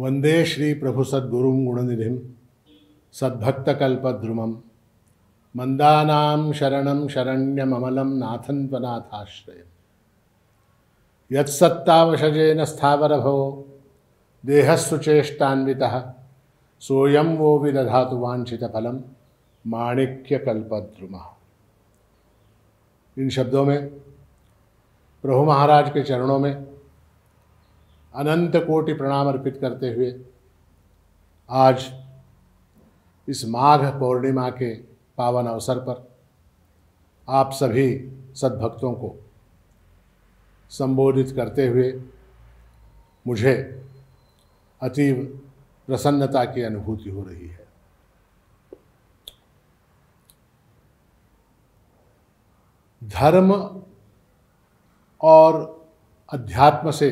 वंदे श्री प्रभु सद्गुरु गुणनिधि मंदा शरण शरण्यमल शरण्यममलं नाथं त्वनाथाश्रयम् स्थावर स्थावरभवो देहस्सुचेष्टान्वितः सोऽयं वो विदधातु फल माणिक्यकद्रुम इन शब्दों में प्रभु महाराज के चरणों में अनंत कोटि प्रणाम अर्पित करते हुए आज इस माघ पूर्णिमा के पावन अवसर पर आप सभी सद्भक्तों को संबोधित करते हुए मुझे अतीव प्रसन्नता की अनुभूति हो रही है धर्म और अध्यात्म से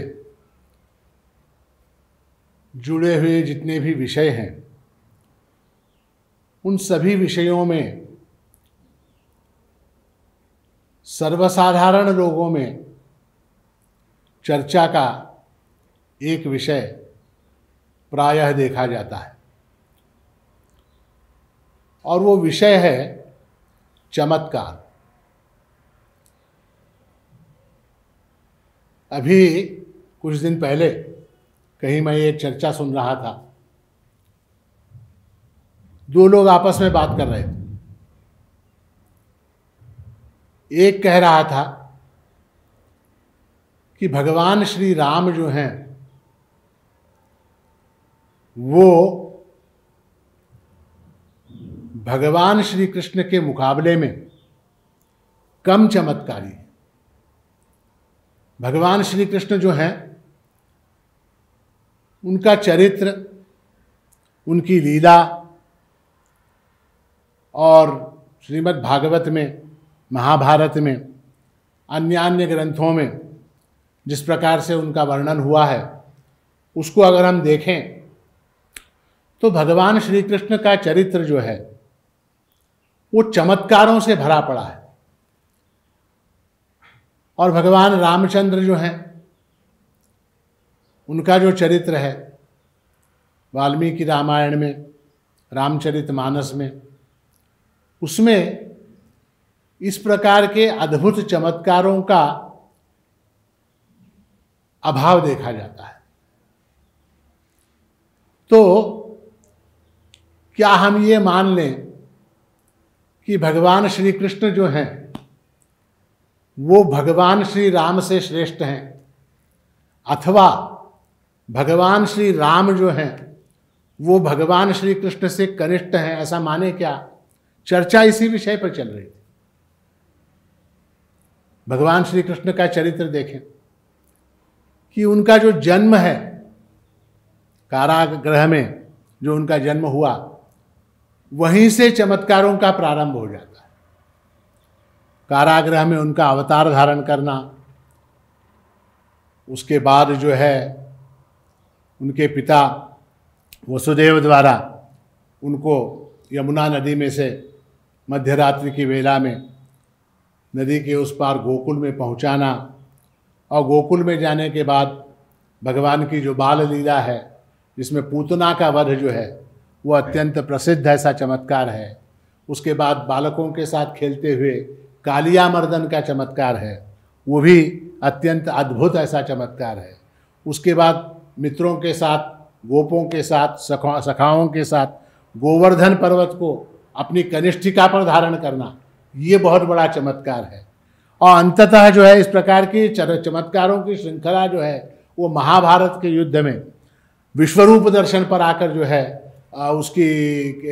जुड़े हुए जितने भी विषय हैं उन सभी विषयों में सर्वसाधारण लोगों में चर्चा का एक विषय प्रायः देखा जाता है और वो विषय है चमत्कार अभी कुछ दिन पहले कहीं मैं एक चर्चा सुन रहा था दो लोग आपस में बात कर रहे थे एक कह रहा था कि भगवान श्री राम जो हैं वो भगवान श्री कृष्ण के मुकाबले में कम चमत्कारी भगवान श्री कृष्ण जो हैं उनका चरित्र उनकी लीला और श्रीमद् भागवत में महाभारत में अन्य अन्य ग्रंथों में जिस प्रकार से उनका वर्णन हुआ है उसको अगर हम देखें तो भगवान श्री कृष्ण का चरित्र जो है वो चमत्कारों से भरा पड़ा है और भगवान रामचंद्र जो हैं उनका जो चरित्र है वाल्मीकि रामायण में रामचरित मानस में उसमें इस प्रकार के अद्भुत चमत्कारों का अभाव देखा जाता है तो क्या हम ये मान लें कि भगवान श्री कृष्ण जो हैं वो भगवान श्री राम से श्रेष्ठ हैं अथवा भगवान श्री राम जो हैं वो भगवान श्री कृष्ण से कनिष्ठ हैं ऐसा माने क्या चर्चा इसी विषय पर चल रही थी भगवान श्री कृष्ण का चरित्र देखें कि उनका जो जन्म है कारागृह में जो उनका जन्म हुआ वहीं से चमत्कारों का प्रारंभ हो जाता है कारागृह में उनका अवतार धारण करना उसके बाद जो है उनके पिता वसुदेव द्वारा उनको यमुना नदी में से मध्यरात्रि की वेला में नदी के उस पार गोकुल में पहुंचाना और गोकुल में जाने के बाद भगवान की जो बाल लीला है जिसमें पूतना का वध जो है वो अत्यंत प्रसिद्ध ऐसा चमत्कार है उसके बाद बालकों के साथ खेलते हुए कालिया मर्दन का चमत्कार है वो भी अत्यंत अद्भुत ऐसा चमत्कार है उसके बाद मित्रों के साथ गोपों के साथ सखा सखाओं के साथ गोवर्धन पर्वत को अपनी कनिष्ठिका पर धारण करना ये बहुत बड़ा चमत्कार है और अंततः जो है इस प्रकार की चमत्कारों की श्रृंखला जो है वो महाभारत के युद्ध में विश्वरूप दर्शन पर आकर जो है उसकी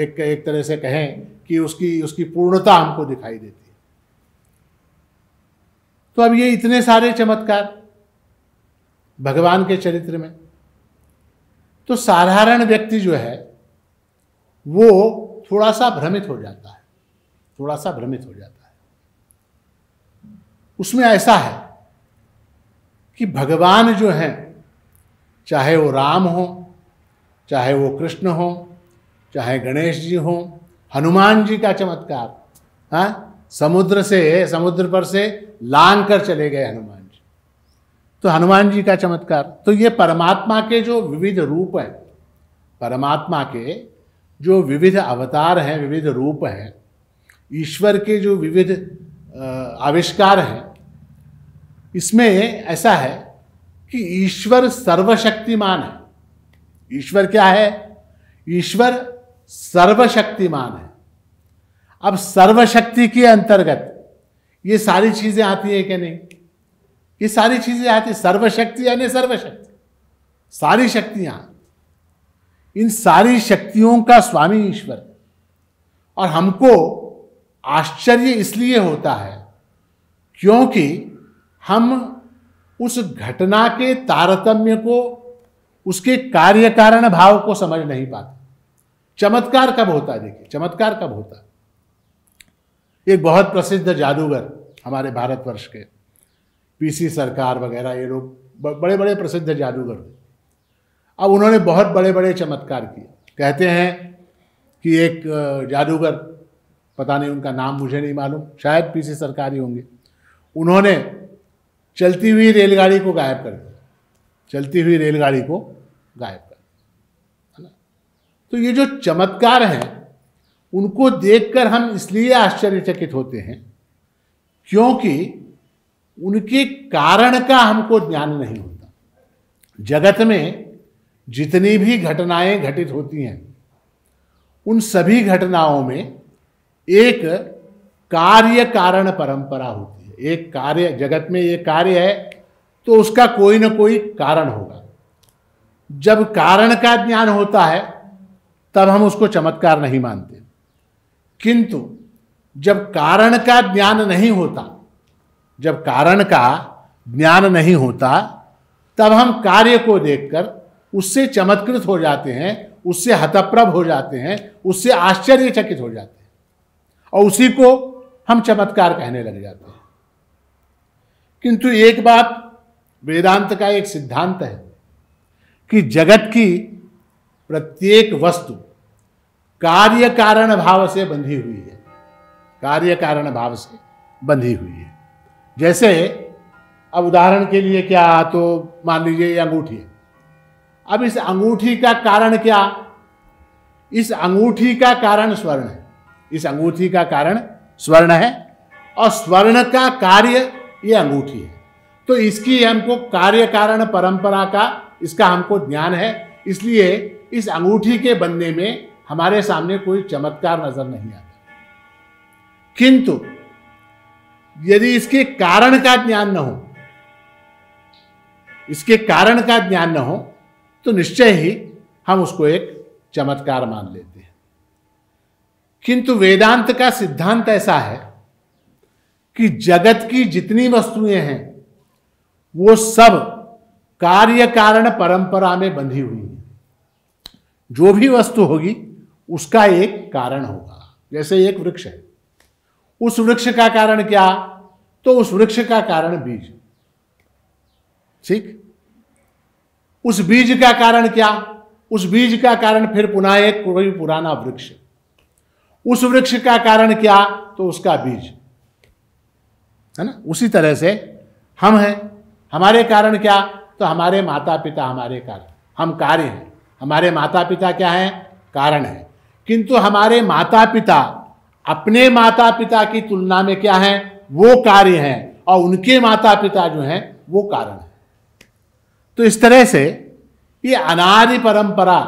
एक एक तरह से कहें कि उसकी उसकी पूर्णता हमको दिखाई देती है तो अब ये इतने सारे चमत्कार भगवान के चरित्र में तो साधारण व्यक्ति जो है वो थोड़ा सा भ्रमित हो जाता है थोड़ा सा भ्रमित हो जाता है उसमें ऐसा है कि भगवान जो हैं चाहे वो राम हो चाहे वो कृष्ण हो चाहे गणेश जी हो हनुमान जी का चमत्कार हाँ समुद्र से समुद्र पर से लांग कर चले गए हनुमान तो हनुमान जी का चमत्कार तो ये परमात्मा के जो विविध रूप हैं परमात्मा के जो विविध अवतार हैं विविध रूप हैं ईश्वर के जो विविध आविष्कार हैं इसमें ऐसा है कि ईश्वर सर्वशक्तिमान है ईश्वर क्या है ईश्वर सर्वशक्तिमान है अब सर्वशक्ति के अंतर्गत ये सारी चीज़ें आती हैं कि नहीं ये सारी चीज़ें आती सर्वशक्ति यानी सर्वशक्ति सारी शक्तियां इन सारी शक्तियों का स्वामी ईश्वर और हमको आश्चर्य इसलिए होता है क्योंकि हम उस घटना के तारतम्य को उसके कार्य कारण भाव को समझ नहीं पाते चमत्कार कब होता है देखिए चमत्कार कब होता है एक बहुत प्रसिद्ध जादूगर हमारे भारतवर्ष के पीसी सरकार वगैरह ये लोग बड़े बड़े प्रसिद्ध जादूगर थे अब उन्होंने बहुत बड़े बड़े चमत्कार किए कहते हैं कि एक जादूगर पता नहीं उनका नाम मुझे नहीं मालूम शायद पीसी सरकार ही होंगे उन्होंने चलती हुई रेलगाड़ी को गायब कर दिया चलती हुई रेलगाड़ी को गायब कर दिया है ना तो ये जो चमत्कार हैं उनको देखकर हम इसलिए आश्चर्यचकित होते हैं क्योंकि उनके कारण का हमको ज्ञान नहीं होता जगत में जितनी भी घटनाएं घटित होती हैं उन सभी घटनाओं में एक कार्य कारण परंपरा होती है एक कार्य जगत में ये कार्य है तो उसका कोई ना कोई कारण होगा जब कारण का ज्ञान होता है तब हम उसको चमत्कार नहीं मानते किंतु जब कारण का ज्ञान नहीं होता जब कारण का ज्ञान नहीं होता तब हम कार्य को देखकर उससे चमत्कृत हो जाते हैं उससे हतप्रभ हो जाते हैं उससे आश्चर्यचकित हो जाते हैं और उसी को हम चमत्कार कहने लग जाते हैं किंतु एक बात वेदांत का एक सिद्धांत है कि जगत की प्रत्येक वस्तु कार्य कारण भाव से बंधी हुई है कार्य कारण भाव से बंधी हुई है जैसे अब उदाहरण के लिए क्या तो मान लीजिए ये अंगूठी है अब इस अंगूठी का कारण क्या इस अंगूठी का कारण स्वर्ण है इस अंगूठी का कारण स्वर्ण है और स्वर्ण का कार्य ये अंगूठी है तो इसकी हमको कार्य कारण परंपरा का इसका हमको ज्ञान है इसलिए इस अंगूठी के बनने में हमारे सामने कोई चमत्कार नजर नहीं आता किंतु यदि इसके कारण का ज्ञान न हो इसके कारण का ज्ञान न हो तो निश्चय ही हम उसको एक चमत्कार मान लेते हैं किंतु वेदांत का सिद्धांत ऐसा है कि जगत की जितनी वस्तुएं हैं वो सब कार्य कारण परंपरा में बंधी हुई हैं जो भी वस्तु होगी उसका एक कारण होगा जैसे एक वृक्ष है उस वृक्ष का कारण क्या तो उस वृक्ष का कारण बीज ठीक उस बीज का कारण क्या उस बीज का कारण फिर पुनः एक कोई पुराना वृक्ष उस वृक्ष का कारण क्या तो उसका बीज है ना उसी तरह से हम हैं हमारे कारण क्या तो हमारे माता पिता हमारे कारण हम कार्य हैं हमारे माता पिता क्या हैं कारण हैं किंतु हमारे माता पिता अपने माता पिता की तुलना में क्या है वो कार्य है और उनके माता पिता जो हैं वो कारण है तो इस तरह से ये अनादि परंपरा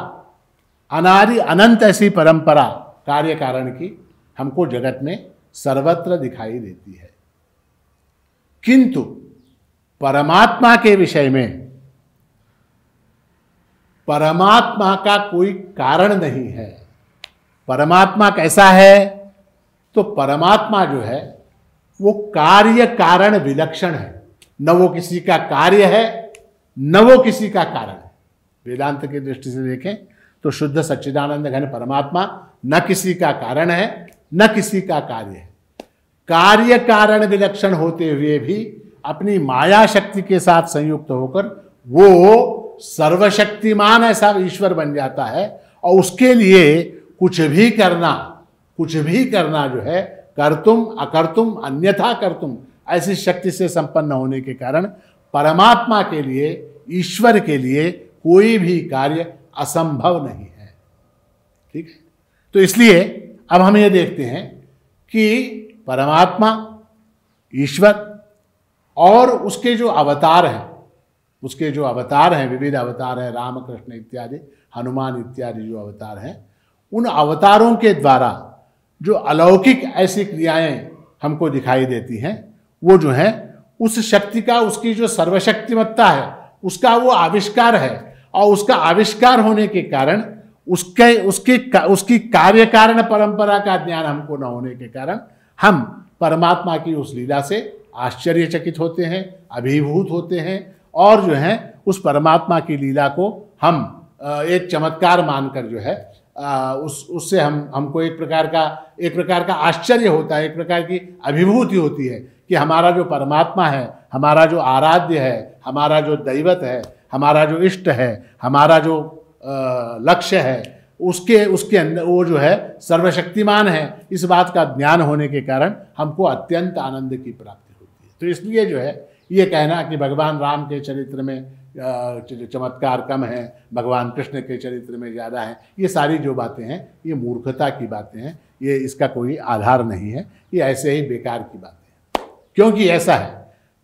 अनादि अनंत ऐसी परंपरा कार्य कारण की हमको जगत में सर्वत्र दिखाई देती है किंतु परमात्मा के विषय में परमात्मा का कोई कारण नहीं है परमात्मा कैसा है तो परमात्मा जो है वो कार्य कारण विलक्षण है न वो किसी का कार्य है न वो किसी का कारण है वेदांत की दृष्टि से देखें तो शुद्ध सच्चिदानंद घन परमात्मा न किसी का कारण है न किसी का कार्य है कार्य कारण विलक्षण होते हुए भी अपनी माया शक्ति के साथ संयुक्त होकर वो सर्वशक्तिमान ऐसा ईश्वर बन जाता है और उसके लिए कुछ भी करना कुछ भी करना जो है कर तुम अकर तुम अन्यथा कर तुम ऐसी शक्ति से संपन्न होने के कारण परमात्मा के लिए ईश्वर के लिए कोई भी कार्य असंभव नहीं है ठीक है तो इसलिए अब हम ये देखते हैं कि परमात्मा ईश्वर और उसके जो अवतार हैं उसके जो अवतार हैं विविध अवतार हैं रामकृष्ण इत्यादि हनुमान इत्यादि जो अवतार हैं उन अवतारों के द्वारा जो अलौकिक ऐसी क्रियाएं हमको दिखाई देती हैं वो जो है उस शक्ति का उसकी जो सर्वशक्तिमत्ता है उसका वो आविष्कार है और उसका आविष्कार होने के कारण उसके उसके उसकी कार्य कारण परंपरा का ज्ञान हमको न होने के कारण हम परमात्मा की उस लीला से आश्चर्यचकित होते हैं अभिभूत होते हैं और जो है उस परमात्मा की लीला को हम एक चमत्कार मानकर जो है आ, उस उससे हम हमको एक प्रकार का एक प्रकार का आश्चर्य होता है एक प्रकार की अभिभूति होती है कि हमारा जो परमात्मा है हमारा जो आराध्य है हमारा जो दैवत है हमारा जो इष्ट है हमारा जो लक्ष्य है उसके उसके अंदर वो जो है सर्वशक्तिमान है इस बात का ज्ञान होने के कारण हमको अत्यंत आनंद की प्राप्ति होती है तो इसलिए जो है ये कहना कि भगवान राम के चरित्र में चमत्कार कम है भगवान कृष्ण के चरित्र में ज़्यादा है ये सारी जो बातें हैं ये मूर्खता की बातें हैं ये इसका कोई आधार नहीं है ये ऐसे ही बेकार की बातें हैं क्योंकि ऐसा है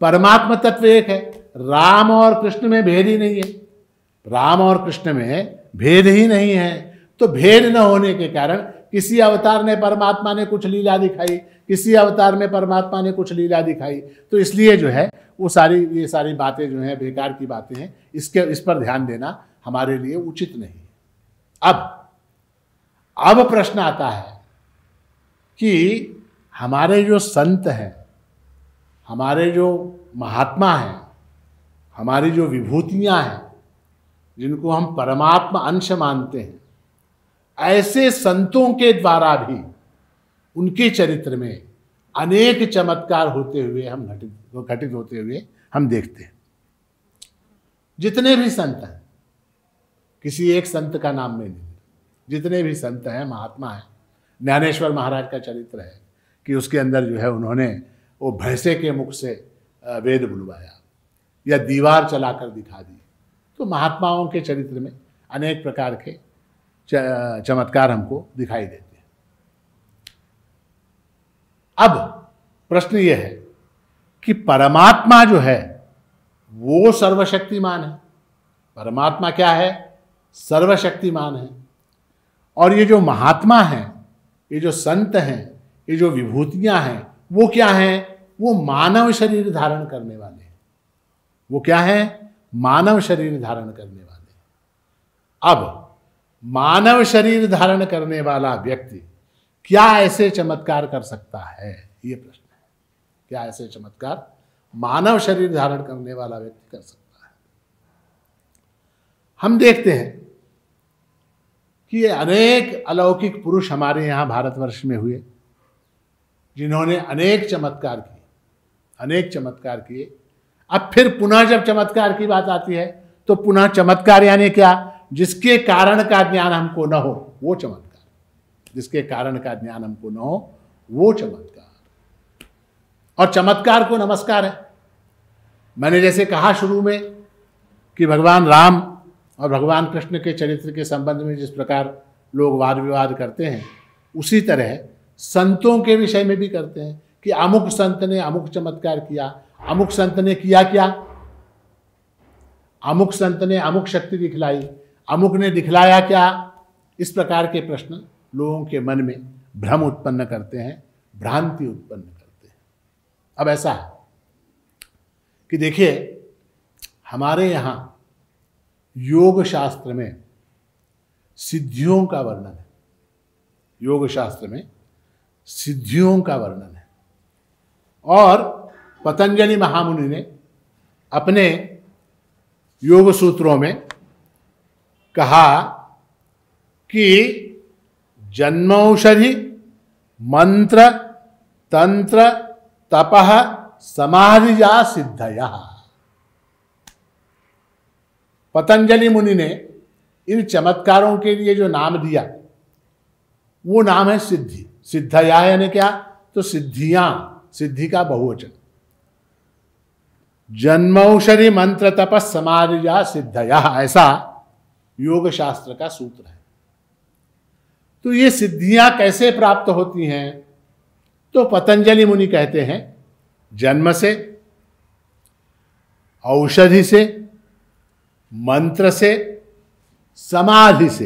परमात्म तत्व एक है राम और कृष्ण में भेद ही नहीं है राम और कृष्ण में भेद ही नहीं है तो भेद न होने के कारण किसी अवतार ने परमात्मा ने कुछ लीला दिखाई किसी अवतार में परमात्मा ने कुछ लीला दिखाई तो इसलिए जो है वो सारी ये सारी बातें जो हैं बेकार की बातें हैं इसके इस पर ध्यान देना हमारे लिए उचित नहीं अब अब प्रश्न आता है कि हमारे जो संत हैं हमारे जो महात्मा हैं हमारी जो विभूतियां हैं जिनको हम परमात्मा अंश मानते हैं ऐसे संतों के द्वारा भी उनके चरित्र में अनेक चमत्कार होते हुए हम घटित घटित होते हुए हम देखते हैं जितने भी संत हैं किसी एक संत का नाम में नहीं जितने भी संत हैं महात्मा हैं ज्ञानेश्वर महाराज का चरित्र है कि उसके अंदर जो है उन्होंने वो भैंसे के मुख से वेद बुलवाया या दीवार चलाकर दिखा दी तो महात्माओं के चरित्र में अनेक प्रकार के चमत्कार हमको दिखाई देते अब प्रश्न यह है कि परमात्मा जो है वो सर्वशक्तिमान है परमात्मा क्या है सर्वशक्तिमान है और ये जो महात्मा हैं ये जो संत हैं ये जो विभूतियां हैं वो क्या हैं वो मानव शरीर धारण करने वाले हैं वो क्या हैं मानव शरीर धारण करने वाले अब मानव शरीर धारण करने वाला व्यक्ति क्या ऐसे चमत्कार कर सकता है ये प्रश्न है क्या ऐसे चमत्कार मानव शरीर धारण करने वाला व्यक्ति कर सकता है हम देखते हैं कि ये अनेक अलौकिक पुरुष हमारे यहां भारतवर्ष में हुए जिन्होंने अनेक चमत्कार किए अनेक चमत्कार किए अब फिर पुनः जब चमत्कार की बात आती है तो पुनः चमत्कार यानी क्या जिसके कारण का ज्ञान हमको न हो वो चमत्कार जिसके कारण का ज्ञान हमको न हो वो चमत्कार और चमत्कार को नमस्कार है मैंने जैसे कहा शुरू में कि भगवान राम और भगवान कृष्ण के चरित्र के संबंध में जिस प्रकार लोग वाद विवाद करते हैं उसी तरह संतों के विषय में भी करते हैं कि अमुक संत ने अमुक चमत्कार किया अमुक संत ने किया क्या अमुक संत ने अमुक शक्ति दिखलाई अमुक ने दिखलाया क्या इस प्रकार के प्रश्न लोगों के मन में भ्रम उत्पन्न करते हैं भ्रांति उत्पन्न करते हैं अब ऐसा है कि देखिए हमारे यहाँ योग शास्त्र में सिद्धियों का वर्णन है योग शास्त्र में सिद्धियों का वर्णन है और पतंजलि महामुनि ने अपने योग सूत्रों में कहा कि जन्मौषधि मंत्र तंत्र तपह या सिद्धया पतंजलि मुनि ने इन चमत्कारों के लिए जो नाम दिया वो नाम है सिद्धि सिद्धया यानी क्या तो सिद्धियां सिद्धि का बहुवचन जन्मौषधि मंत्र तपस या सिद्धया ऐसा योग शास्त्र का सूत्र है तो ये सिद्धियां कैसे प्राप्त होती हैं तो पतंजलि मुनि कहते हैं जन्म से औषधि से मंत्र से समाधि से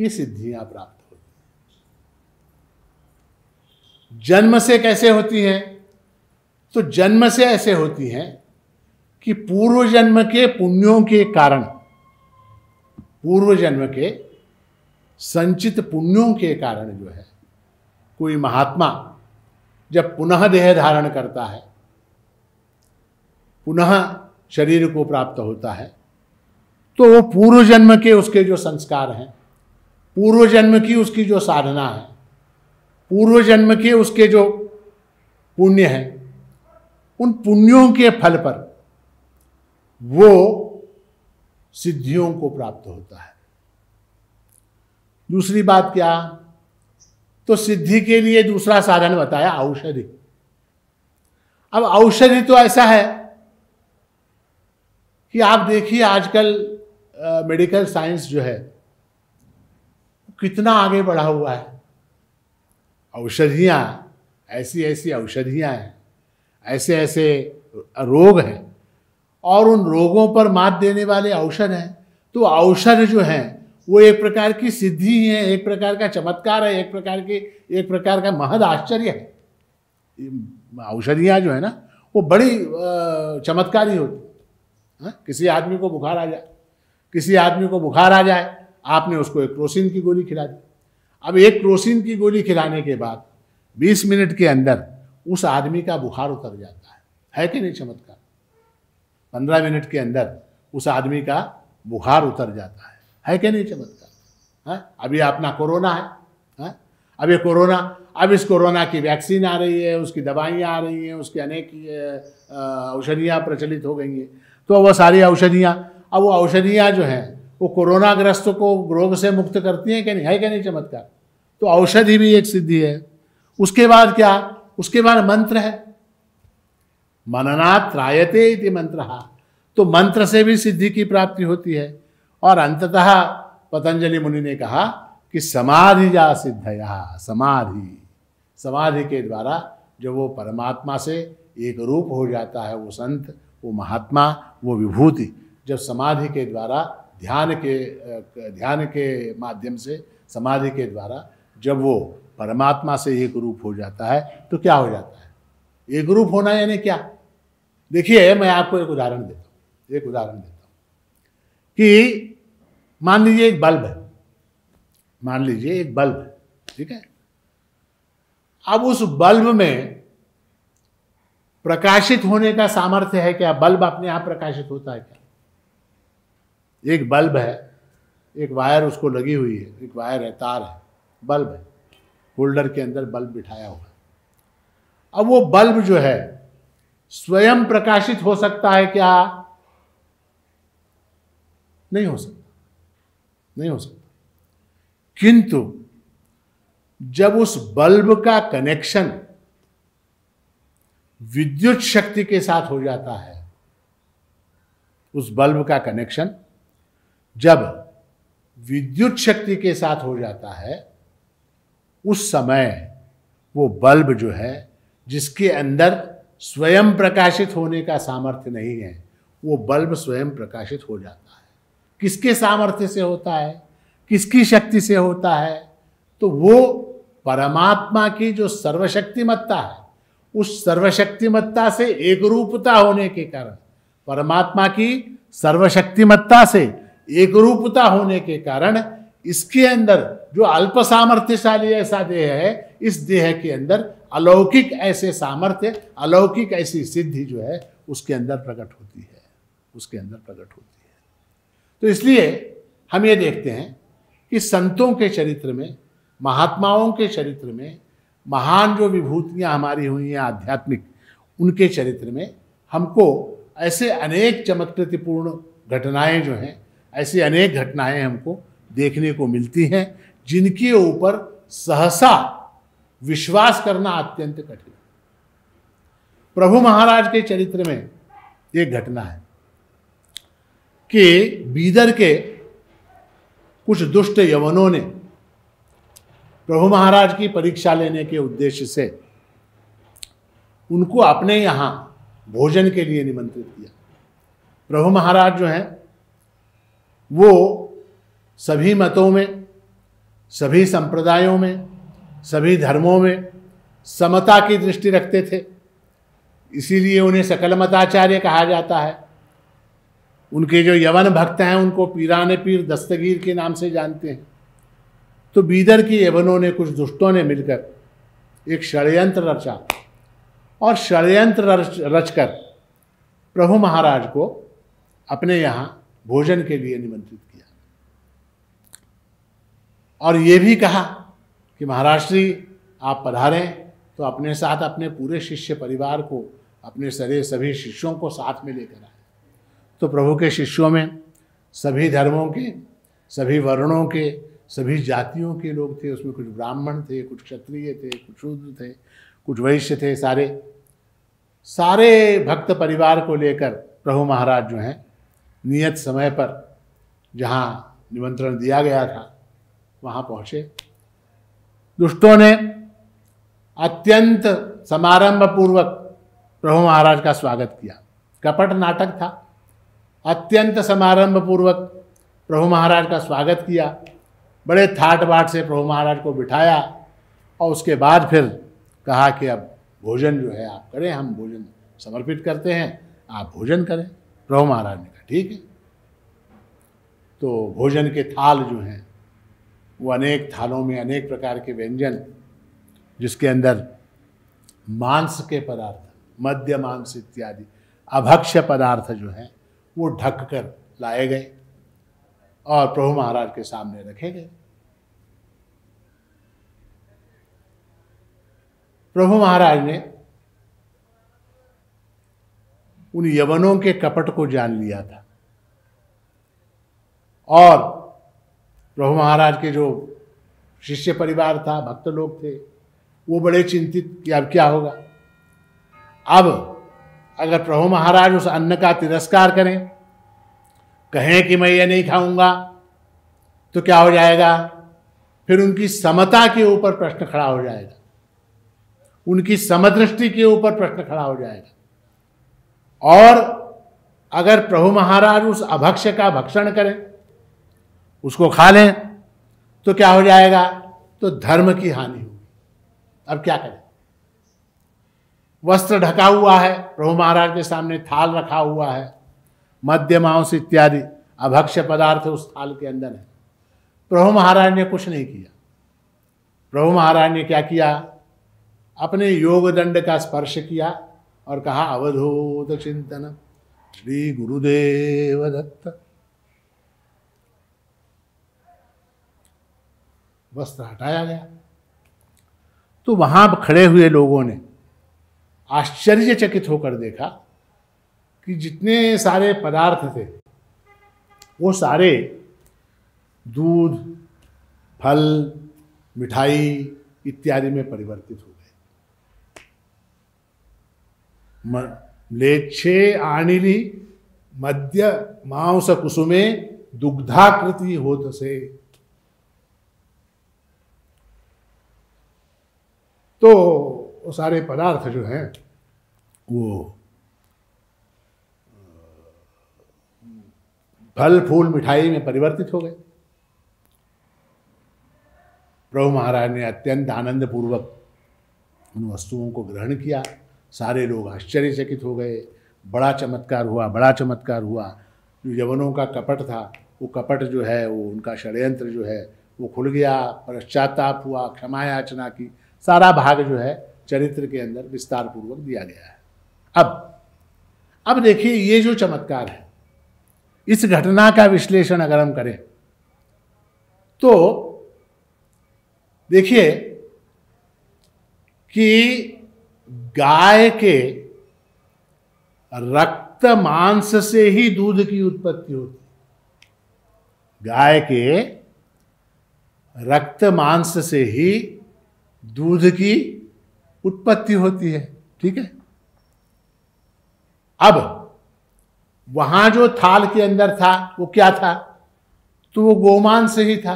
ये सिद्धियां प्राप्त होती हैं जन्म से कैसे होती हैं तो जन्म से ऐसे होती हैं कि पूर्व जन्म के पुण्यों के कारण पूर्व जन्म के संचित पुण्यों के कारण जो है कोई महात्मा जब पुनः देह धारण करता है पुनः शरीर को प्राप्त होता है तो वो पूर्व जन्म के उसके जो संस्कार हैं पूर्व जन्म की उसकी जो साधना है पूर्व जन्म के उसके जो पुण्य हैं उन पुण्यों के फल पर वो सिद्धियों को प्राप्त होता है दूसरी बात क्या तो सिद्धि के लिए दूसरा साधन बताया औषधि अब औषधि तो ऐसा है कि आप देखिए आजकल मेडिकल साइंस जो है कितना आगे बढ़ा हुआ है औषधियाँ ऐसी ऐसी औषधियाँ हैं ऐसे ऐसे रोग हैं और उन रोगों पर मात देने वाले औषध हैं तो औषध जो हैं वो एक प्रकार की सिद्धि ही है एक प्रकार का चमत्कार है एक प्रकार की एक प्रकार का महद आश्चर्य है औषधियाँ जो है ना वो बड़ी चमत्कारी होती है हाँ, किसी आदमी को बुखार आ जाए किसी आदमी को बुखार आ जाए आपने उसको एक क्रोसिन की गोली खिला दी अब एक क्रोसिन की गोली खिलाने के बाद 20 मिनट के अंदर उस आदमी का बुखार उतर जाता है है कि नहीं चमत्कार 15 मिनट के अंदर उस आदमी का बुखार उतर जाता है है क्या नहीं चमत्कार है हाँ? अभी अपना कोरोना है है अब ये कोरोना अब इस कोरोना की वैक्सीन आ रही है उसकी दवाइयाँ आ रही हैं उसकी अनेक औषधियाँ प्रचलित हो गई हैं तो वह सारी औषधियाँ अब वो औषधियाँ जो हैं वो कोरोना ग्रस्त को रोग से मुक्त करती हैं क्या नहीं है क्या नहीं चमत्कार तो औषधि भी एक सिद्धि है उसके बाद क्या उसके बाद मंत्र है मननात्रायते त्रायते इति मंत्र तो मंत्र से भी सिद्धि की प्राप्ति होती है और अंततः पतंजलि मुनि ने कहा कि समाधि जा सिद्धया समाधि समाधि के द्वारा जो वो परमात्मा से एक रूप हो जाता है वो संत वो महात्मा वो विभूति जब समाधि के द्वारा ध्यान के ध्यान के माध्यम से समाधि के द्वारा जब वो परमात्मा से एक रूप हो जाता है तो क्या हो जाता है एक रूप होना यानी क्या देखिए मैं आपको एक उदाहरण देता हूँ एक उदाहरण देता हूँ कि मान लीजिए एक बल्ब है मान लीजिए एक बल्ब है ठीक है अब उस बल्ब में प्रकाशित होने का सामर्थ्य है क्या बल्ब अपने आप प्रकाशित होता है क्या एक बल्ब है एक वायर उसको लगी हुई है एक वायर है तार है बल्ब है होल्डर के अंदर बल्ब बिठाया हुआ है अब वो बल्ब जो है स्वयं प्रकाशित हो सकता है क्या नहीं हो सकता नहीं हो सकता किंतु जब उस बल्ब का कनेक्शन विद्युत शक्ति के साथ हो जाता है उस बल्ब का कनेक्शन जब विद्युत शक्ति के साथ हो जाता है उस समय वो बल्ब जो है जिसके अंदर स्वयं प्रकाशित होने का सामर्थ्य नहीं है वो बल्ब स्वयं प्रकाशित हो जाता है किसके सामर्थ्य से होता है किसकी शक्ति से होता है तो वो परमात्मा की जो सर्वशक्तिमत्ता है उस सर्वशक्तिमत्ता से एक रूपता होने के कारण परमात्मा की सर्वशक्तिमत्ता से एक रूपता होने के कारण इसके अंदर जो अल्प सामर्थ्यशाली ऐसा देह है इस देह के अंदर अलौकिक ऐसे सामर्थ्य अलौकिक ऐसी सिद्धि जो है उसके अंदर प्रकट होती है उसके अंदर प्रकट होती है तो इसलिए हम ये देखते हैं कि संतों के चरित्र में महात्माओं के चरित्र में महान जो विभूतियाँ हमारी हुई हैं आध्यात्मिक उनके चरित्र में हमको ऐसे अनेक चमत्कृतिपूर्ण घटनाएं जो हैं ऐसी अनेक घटनाएं हमको देखने को मिलती हैं जिनके ऊपर सहसा विश्वास करना अत्यंत कठिन प्रभु महाराज के चरित्र में एक घटना है कि बीदर के कुछ दुष्ट यवनों ने प्रभु महाराज की परीक्षा लेने के उद्देश्य से उनको अपने यहाँ भोजन के लिए निमंत्रित किया प्रभु महाराज जो हैं वो सभी मतों में सभी संप्रदायों में सभी धर्मों में समता की दृष्टि रखते थे इसीलिए उन्हें सकल मताचार्य कहा जाता है उनके जो यवन भक्त हैं उनको पीराने पीर दस्तगीर के नाम से जानते हैं तो बीदर के यवनों ने कुछ दुष्टों ने मिलकर एक षडयंत्र रचा और षडयंत्र रच रचकर प्रभु महाराज को अपने यहाँ भोजन के लिए निमंत्रित किया और ये भी कहा कि महाराज आप पधारें तो अपने साथ अपने पूरे शिष्य परिवार को अपने सरे सभी शिष्यों को साथ में लेकर आए तो प्रभु के शिष्यों में सभी धर्मों के सभी वर्णों के सभी जातियों के लोग थे उसमें कुछ ब्राह्मण थे कुछ क्षत्रिय थे कुछ शूद्र थे कुछ वैश्य थे सारे सारे भक्त परिवार को लेकर प्रभु महाराज जो हैं नियत समय पर जहाँ निमंत्रण दिया गया था वहाँ पहुँचे दुष्टों ने अत्यंत समारंभ पूर्वक प्रभु महाराज का स्वागत किया कपट नाटक था अत्यंत समारंभ पूर्वक प्रभु महाराज का स्वागत किया बड़े थाट बाट से प्रभु महाराज को बिठाया और उसके बाद फिर कहा कि अब भोजन जो है आप करें हम भोजन समर्पित करते हैं आप भोजन करें प्रभु महाराज ने कहा ठीक है तो भोजन के थाल जो हैं वो अनेक थालों में अनेक प्रकार के व्यंजन जिसके अंदर मांस के पदार्थ मध्य मांस इत्यादि अभक्ष्य पदार्थ जो हैं वो ढक कर लाए गए और प्रभु महाराज के सामने रखे गए प्रभु महाराज ने उन यवनों के कपट को जान लिया था और प्रभु महाराज के जो शिष्य परिवार था भक्त लोग थे वो बड़े चिंतित कि अब क्या होगा अब अगर प्रभु महाराज उस अन्न का तिरस्कार करें कहें कि मैं ये नहीं खाऊंगा तो क्या हो जाएगा फिर उनकी समता के ऊपर प्रश्न खड़ा हो जाएगा उनकी समदृष्टि के ऊपर प्रश्न खड़ा हो जाएगा और अगर प्रभु महाराज उस अभक्ष्य का भक्षण करें उसको खा लें तो क्या हो जाएगा तो धर्म की हानि होगी अब क्या करें वस्त्र ढका हुआ है प्रभु महाराज के सामने थाल रखा हुआ है मध्य मांस इत्यादि अभक्ष्य पदार्थ उस थाल के अंदर है प्रभु महाराज ने कुछ नहीं किया प्रभु महाराज ने क्या किया अपने योग दंड का स्पर्श किया और कहा अवधूत चिंतन श्री गुरुदेव दत्त वस्त्र हटाया गया तो वहां खड़े हुए लोगों ने आश्चर्यचकित होकर देखा कि जितने सारे पदार्थ थे वो सारे दूध फल मिठाई इत्यादि में परिवर्तित हो गए लेच्छे आणिली मध्य मांस कुसुमे दुग्धाकृति होत से तो वो सारे पदार्थ जो हैं वो फल फूल मिठाई में परिवर्तित हो गए प्रभु महाराज ने अत्यंत आनंद पूर्वक उन वस्तुओं को ग्रहण किया सारे लोग आश्चर्यचकित हो गए बड़ा चमत्कार हुआ बड़ा चमत्कार हुआ जो यवनों का कपट था वो कपट जो है वो उनका षड्यंत्र जो है वो खुल गया पश्चाताप हुआ क्षमा याचना की सारा भाग जो है चरित्र के अंदर विस्तार पूर्वक दिया गया है अब अब देखिए ये जो चमत्कार है इस घटना का विश्लेषण अगर हम करें तो देखिए कि गाय के रक्त मांस से ही दूध की उत्पत्ति होती गाय के रक्त मांस से ही दूध की उत्पत्ति होती है ठीक है अब वहां जो थाल के अंदर था वो क्या था तो वो गोमांस ही था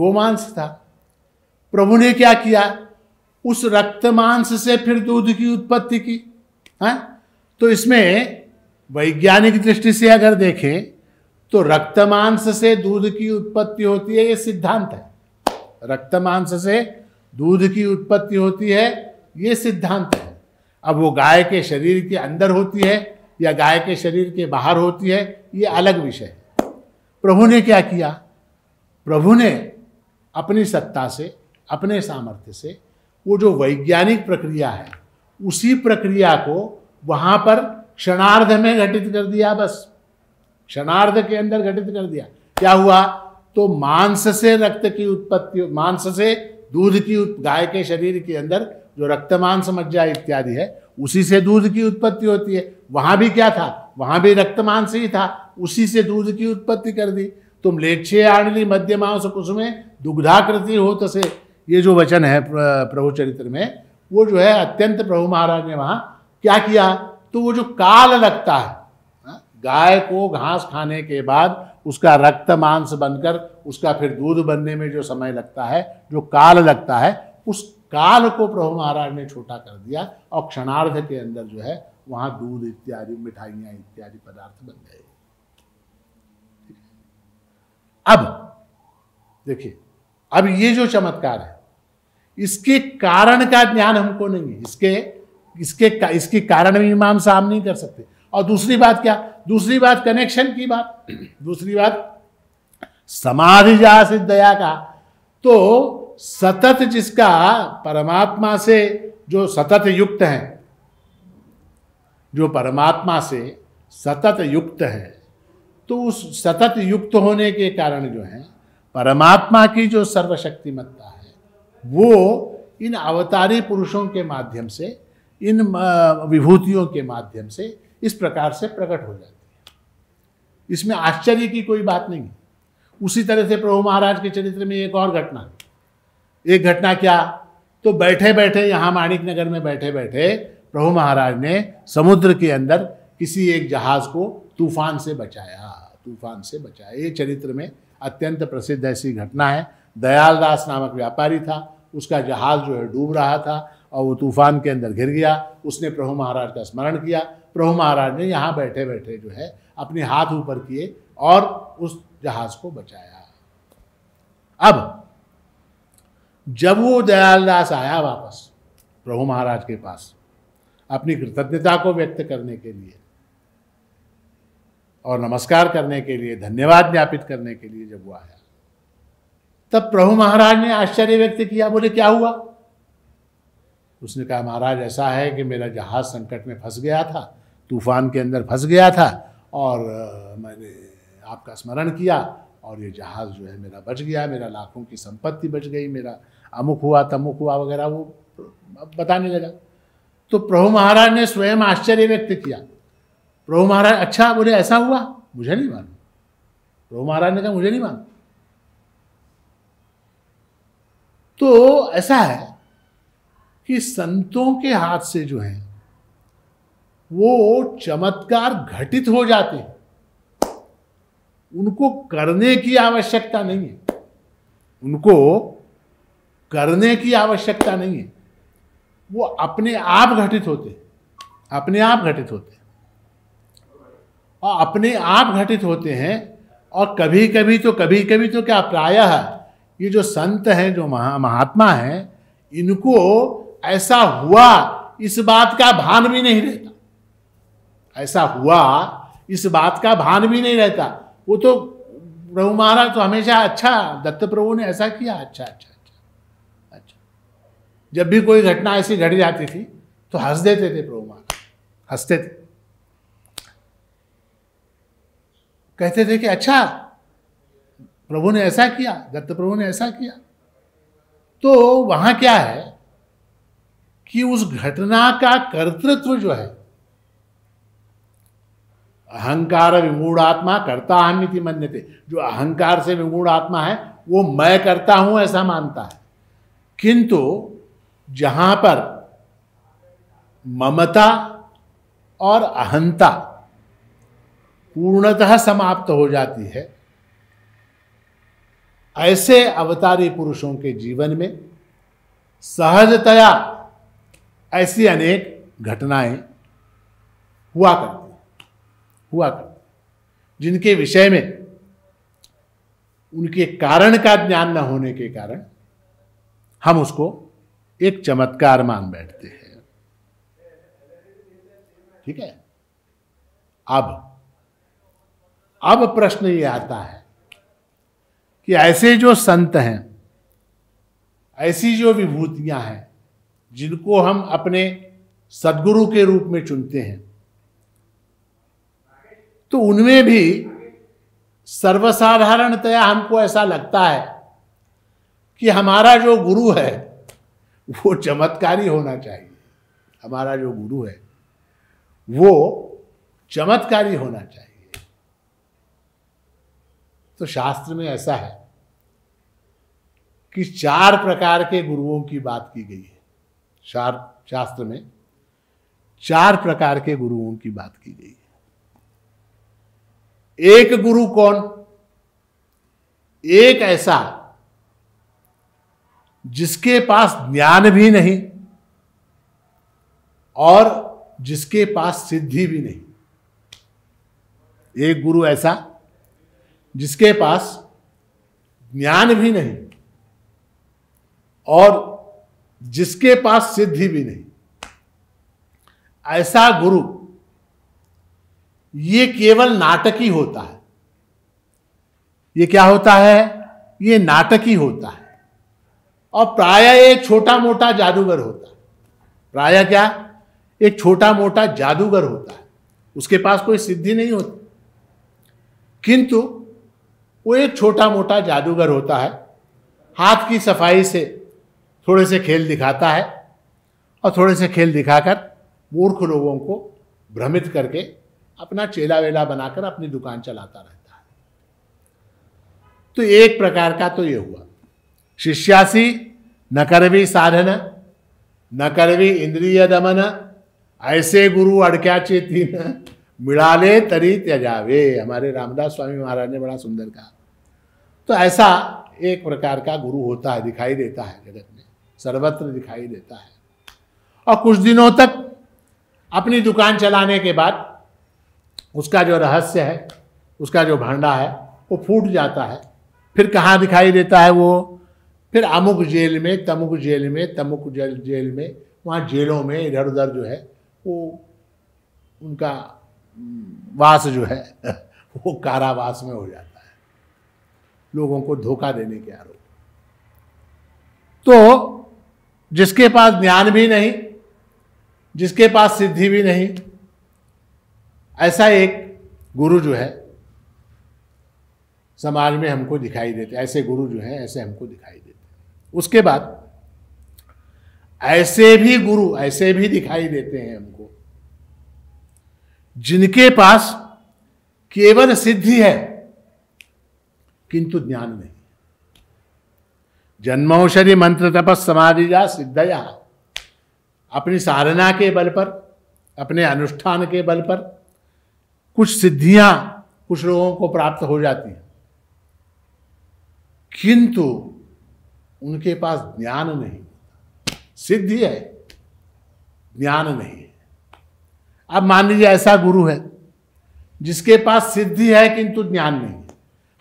गोमांस था प्रभु ने क्या किया उस रक्तमांस से फिर दूध की उत्पत्ति की है हाँ? तो इसमें वैज्ञानिक दृष्टि से अगर देखें तो रक्तमांस से दूध की उत्पत्ति होती है ये सिद्धांत है रक्तमांस से दूध की उत्पत्ति होती है ये सिद्धांत है अब वो गाय के शरीर के अंदर होती है या गाय के शरीर के बाहर होती है ये अलग विषय है प्रभु ने क्या किया प्रभु ने अपनी सत्ता से अपने सामर्थ्य से वो जो वैज्ञानिक प्रक्रिया है उसी प्रक्रिया को वहाँ पर क्षणार्ध में घटित कर दिया बस क्षणार्ध के अंदर घटित कर दिया क्या हुआ तो मांस से रक्त की उत्पत्ति मांस से दूध की गाय के शरीर के अंदर जो रक्तमान मज्जा इत्यादि है उसी से दूध की उत्पत्ति होती है वहाँ भी क्या था वहाँ भी रक्तमान से ही था उसी से दूध की उत्पत्ति कर दी तुम लेच्छे आणली मध्य मांस कुसुमे दुग्धाकृति हो तसे ये जो वचन है प्रभु चरित्र में वो जो है अत्यंत प्रभु महाराज ने वहाँ क्या किया तो वो जो काल लगता है हाँ, गाय को घास खाने के बाद उसका रक्त मांस बनकर उसका फिर दूध बनने में जो समय लगता है जो काल लगता है उस काल को प्रभु महाराज ने छोटा कर दिया और क्षणार्ध के अंदर जो है वहां दूध इत्यादि मिठाइया इत्यादि पदार्थ बन गए अब देखिए अब ये जो चमत्कार है इसके कारण का ज्ञान हमको नहीं है इसके इसके इसके कारण भी इमाम साहब नहीं कर सकते और दूसरी बात क्या दूसरी बात कनेक्शन की बात दूसरी बात समाधि जा सिद्धया का तो सतत जिसका परमात्मा से जो सतत युक्त है जो परमात्मा से सतत युक्त है तो उस सतत युक्त होने के कारण जो है परमात्मा की जो सर्वशक्तिमत्ता है वो इन अवतारी पुरुषों के माध्यम से इन विभूतियों के माध्यम से इस प्रकार से प्रकट हो जाती है इसमें आश्चर्य की कोई बात नहीं उसी तरह से प्रभु महाराज के चरित्र में एक और घटना एक घटना क्या तो बैठे बैठे यहाँ माणिक नगर में बैठे बैठे प्रभु महाराज ने समुद्र के अंदर किसी एक जहाज को तूफान से बचाया तूफान से बचाया ये चरित्र में अत्यंत प्रसिद्ध ऐसी घटना है दयाल दास नामक व्यापारी था उसका जहाज जो है डूब रहा था और वो तूफान के अंदर घिर गया उसने प्रभु महाराज का स्मरण किया प्रभु महाराज ने यहाँ बैठे बैठे जो है अपने हाथ ऊपर किए और उस जहाज को बचाया अब जब वो दयालदास आया वापस प्रभु महाराज के पास अपनी कृतज्ञता को व्यक्त करने के लिए और नमस्कार करने के लिए धन्यवाद ज्ञापित करने के लिए जब वो आया तब प्रभु महाराज ने आश्चर्य व्यक्त किया बोले क्या हुआ उसने कहा महाराज ऐसा है कि मेरा जहाज संकट में फंस गया था तूफान के अंदर फंस गया था और मैंने आपका स्मरण किया और ये जहाज़ जो है मेरा बच गया मेरा लाखों की संपत्ति बच गई मेरा अमुक हुआ तमुक हुआ वगैरह वो बताने लगा तो प्रभु महाराज ने स्वयं आश्चर्य व्यक्त किया प्रभु महाराज अच्छा बोले ऐसा हुआ मुझे नहीं मालूम प्रभु महाराज ने कहा मुझे नहीं मालूम तो ऐसा है कि संतों के हाथ से जो है वो चमत्कार घटित हो जाते हैं उनको करने की आवश्यकता नहीं है उनको करने की आवश्यकता नहीं है वो अपने आप घटित होते अपने आप घटित होते और अपने आप घटित होते हैं और कभी कभी तो कभी कभी तो क्या प्रायः ये जो संत हैं जो महा महात्मा हैं इनको ऐसा हुआ इस बात का भान भी नहीं रहता ऐसा हुआ इस बात का भान भी नहीं रहता वो तो प्रभु महाराज तो हमेशा अच्छा दत्त प्रभु ने ऐसा किया अच्छा अच्छा अच्छा अच्छा जब भी कोई घटना ऐसी घट जाती थी तो हंस देते थे प्रभु महाराज हंसते थे कहते थे कि अच्छा प्रभु ने ऐसा किया दत्त प्रभु ने ऐसा किया तो वहां क्या है कि उस घटना का कर्तृत्व जो है अहंकार विमूढ़ आत्मा करता हम इति मन्यते जो अहंकार से विमूढ़ आत्मा है वो मैं करता हूँ ऐसा मानता है किंतु जहाँ पर ममता और अहंता पूर्णतः समाप्त हो जाती है ऐसे अवतारी पुरुषों के जीवन में सहजतया ऐसी अनेक घटनाएं हुआ करती हुआ करते जिनके विषय में उनके कारण का ज्ञान न होने के कारण हम उसको एक चमत्कार मान बैठते हैं ठीक है अब अब प्रश्न ये आता है कि ऐसे जो संत हैं ऐसी जो विभूतियां हैं जिनको हम अपने सदगुरु के रूप में चुनते हैं तो उनमें भी सर्वसाधारणतया हमको ऐसा लगता है कि हमारा जो गुरु है वो चमत्कारी होना चाहिए हमारा जो गुरु है वो चमत्कारी होना चाहिए तो शास्त्र में ऐसा है कि चार प्रकार के गुरुओं की बात की गई है शास्त्र में चार प्रकार के गुरुओं की बात की गई एक गुरु कौन एक ऐसा जिसके पास ज्ञान भी नहीं और जिसके पास सिद्धि भी नहीं एक गुरु ऐसा जिसके पास ज्ञान भी नहीं और जिसके पास सिद्धि भी नहीं ऐसा गुरु ये केवल नाटकी होता है ये क्या होता है ये नाटकी होता है और प्राय एक छोटा मोटा जादूगर होता है प्राय क्या एक छोटा मोटा जादूगर होता है उसके पास कोई सिद्धि नहीं होती किंतु वो एक छोटा मोटा जादूगर होता है हाथ की सफाई से थोड़े से खेल दिखाता है और थोड़े से खेल दिखाकर मूर्ख लोगों को भ्रमित करके अपना चेला वेला बनाकर अपनी दुकान चलाता रहता है तो एक प्रकार का तो ये हुआ शिष्यासी न करवी साधन न करवी इंद्रिय दमन ऐसे गुरु अड़क्याचे तीन मिड़ाले तरी त्यजावे हमारे रामदास स्वामी महाराज ने बड़ा सुंदर कहा तो ऐसा एक प्रकार का गुरु होता है दिखाई देता है जगत में सर्वत्र दिखाई देता है और कुछ दिनों तक अपनी दुकान चलाने के बाद उसका जो रहस्य है उसका जो भांडा है वो फूट जाता है फिर कहाँ दिखाई देता है वो फिर अमुक जेल में तमुक जेल में तमुक जेल जेल में वहाँ जेलों में इधर उधर जो है वो उनका वास जो है वो कारावास में हो जाता है लोगों को धोखा देने के आरोप तो जिसके पास ज्ञान भी नहीं जिसके पास सिद्धि भी नहीं ऐसा एक गुरु जो है समाज में हमको दिखाई देते ऐसे गुरु जो है ऐसे हमको दिखाई देते उसके बाद ऐसे भी गुरु ऐसे भी दिखाई देते हैं हमको जिनके पास केवल सिद्धि है किंतु ज्ञान नहीं जन्म औषधि मंत्र तपस समाधि सिद्ध सिद्धया अपनी साधना के बल पर अपने अनुष्ठान के बल पर कुछ सिद्धियां कुछ लोगों को प्राप्त हो जाती हैं किंतु उनके पास ज्ञान नहीं सिद्धि है ज्ञान नहीं अब मान लीजिए ऐसा गुरु है जिसके पास सिद्धि है किंतु ज्ञान नहीं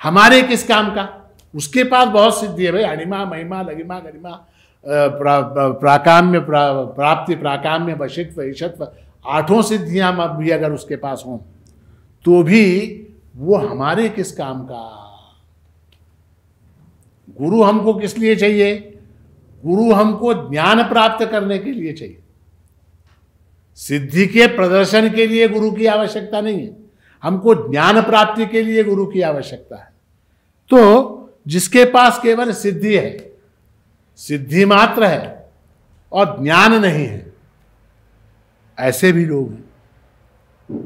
हमारे किस काम का उसके पास बहुत सिद्धि है भाई अणिमा महिमा लगिमा गरिमा प्राकाम्य प्रा, प्राप्ति प्राकाम्य वशित्व ईशत्व आठों सिद्धियां भी अगर उसके पास हों तो भी वो हमारे किस काम का गुरु हमको किस लिए चाहिए गुरु हमको ज्ञान प्राप्त करने के लिए चाहिए सिद्धि के प्रदर्शन के लिए गुरु की आवश्यकता नहीं है हमको ज्ञान प्राप्ति के लिए गुरु की आवश्यकता है तो जिसके पास केवल सिद्धि है सिद्धि मात्र है और ज्ञान नहीं है ऐसे भी लोग हैं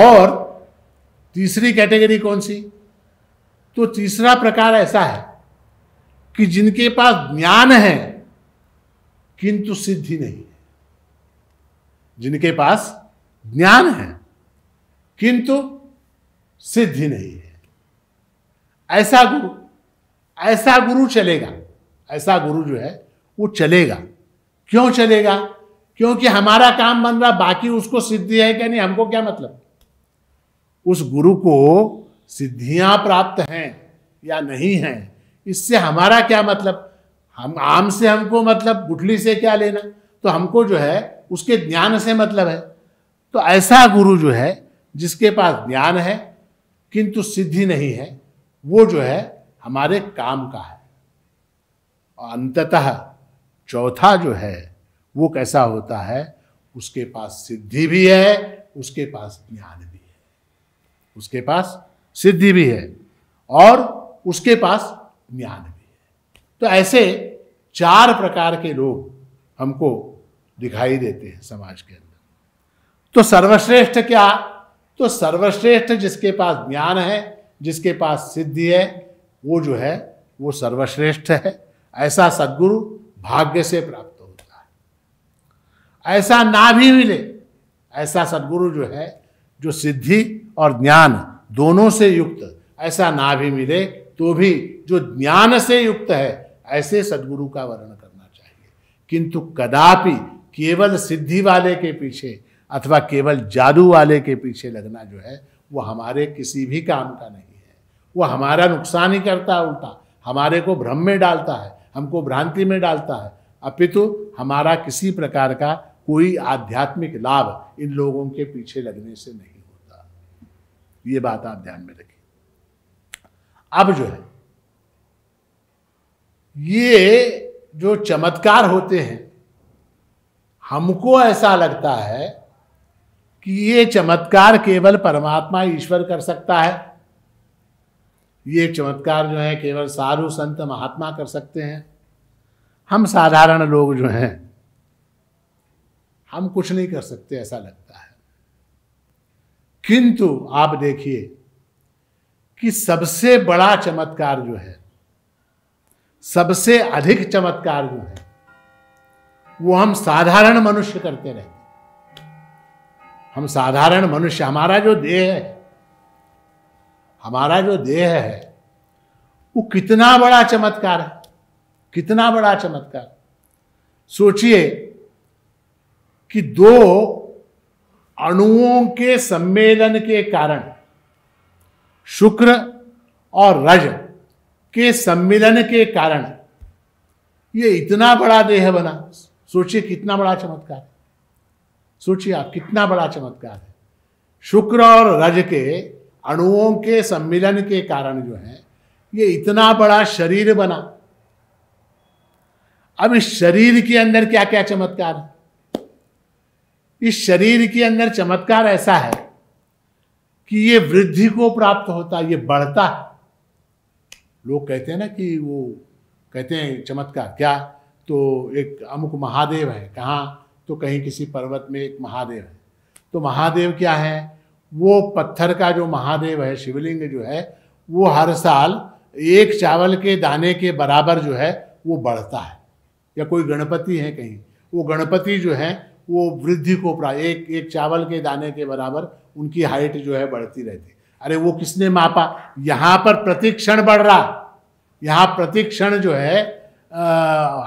और तीसरी कैटेगरी कौन सी तो तीसरा प्रकार ऐसा है कि जिनके पास ज्ञान है किंतु सिद्धि नहीं है जिनके पास ज्ञान है किंतु सिद्धि नहीं है ऐसा गुरु ऐसा गुरु चलेगा ऐसा गुरु जो है वो चलेगा क्यों चलेगा क्योंकि हमारा काम बन रहा बाकी उसको सिद्धि है क्या नहीं हमको क्या मतलब उस गुरु को सिद्धियां प्राप्त हैं या नहीं हैं इससे हमारा क्या मतलब हम आम से हमको मतलब गुठली से क्या लेना तो हमको जो है उसके ज्ञान से मतलब है तो ऐसा गुरु जो है जिसके पास ज्ञान है किंतु सिद्धि नहीं है वो जो है हमारे काम का है और अंततः चौथा जो है वो कैसा होता है उसके पास सिद्धि भी है उसके पास ज्ञान भी उसके पास सिद्धि भी है और उसके पास ज्ञान भी है तो ऐसे चार प्रकार के लोग हमको दिखाई देते हैं समाज के अंदर तो सर्वश्रेष्ठ क्या तो सर्वश्रेष्ठ जिसके पास ज्ञान है जिसके पास सिद्धि है वो जो है वो सर्वश्रेष्ठ है ऐसा सदगुरु भाग्य से प्राप्त होता है ऐसा ना भी मिले ऐसा सदगुरु जो है जो सिद्धि और ज्ञान दोनों से युक्त ऐसा ना भी मिले तो भी जो ज्ञान से युक्त है ऐसे सदगुरु का वर्णन करना चाहिए किंतु कदापि केवल सिद्धि वाले के पीछे अथवा केवल जादू वाले के पीछे लगना जो है वो हमारे किसी भी काम का नहीं है वो हमारा नुकसान ही करता है उल्टा हमारे को भ्रम में डालता है हमको भ्रांति में डालता है अपितु हमारा किसी प्रकार का कोई आध्यात्मिक लाभ इन लोगों के पीछे लगने से नहीं ये बात आप ध्यान में रखिए अब जो है ये जो चमत्कार होते हैं हमको ऐसा लगता है कि ये चमत्कार केवल परमात्मा ईश्वर कर सकता है ये चमत्कार जो है केवल साधु संत महात्मा कर सकते हैं हम साधारण लोग जो हैं हम कुछ नहीं कर सकते ऐसा लगता है किंतु आप देखिए कि सबसे बड़ा चमत्कार जो है सबसे अधिक चमत्कार जो है वो हम साधारण मनुष्य करते रहते हम साधारण मनुष्य हमारा जो देह है हमारा जो देह है वो कितना बड़ा चमत्कार है कितना बड़ा चमत्कार सोचिए कि दो अणुओं के सम्मेलन के कारण शुक्र और रज के सम्मेलन के कारण ये इतना बड़ा देह बना सोचिए कितना बड़ा चमत्कार सोचिए आप कितना बड़ा चमत्कार है शुक्र और रज के अणुओं के सम्मिलन के कारण जो है ये इतना बड़ा शरीर बना अब इस शरीर के अंदर क्या क्या चमत्कार है इस शरीर के अंदर चमत्कार ऐसा है कि ये वृद्धि को प्राप्त होता है ये बढ़ता है लोग कहते हैं ना कि वो कहते हैं चमत्कार क्या तो एक अमुक महादेव है कहाँ तो कहीं किसी पर्वत में एक महादेव है तो महादेव क्या है वो पत्थर का जो महादेव है शिवलिंग जो है वो हर साल एक चावल के दाने के बराबर जो है वो बढ़ता है या कोई गणपति है कहीं वो गणपति जो है वो वृद्धि को प्राप्त एक एक चावल के दाने के बराबर उनकी हाइट जो है बढ़ती रहती अरे वो किसने मापा यहाँ पर प्रतिक्षण बढ़ रहा यहाँ प्रतिक्षण जो है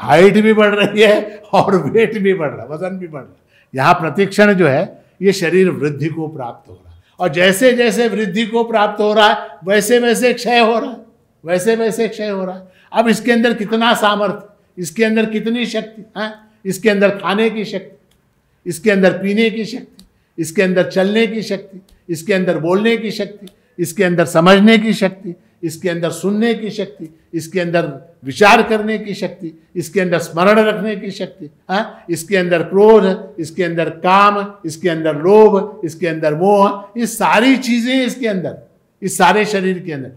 हाइट भी बढ़ रही है और वेट भी बढ़ रहा वजन भी बढ़ रहा यहाँ प्रतिक्षण जो है ये शरीर वृद्धि को प्राप्त हो रहा है और जैसे जैसे वृद्धि को प्राप्त हो रहा है वैसे वैसे क्षय हो रहा है वैसे वैसे क्षय हो रहा है अब इसके अंदर कितना सामर्थ्य इसके अंदर कितनी शक्ति है हाँ? इसके अंदर खाने की शक्ति इसके अंदर पीने की शक्ति इसके अंदर चलने की शक्ति इसके अंदर बोलने की शक्ति इसके अंदर समझने की शक्ति इसके अंदर सुनने की शक्ति इसके अंदर विचार करने की शक्ति इसके अंदर स्मरण रखने की शक्ति हाँ इसके अंदर क्रोध इसके अंदर काम इसके अंदर लोभ इसके अंदर मोह ये सारी चीज़ें इसके अंदर इस सारे शरीर के अंदर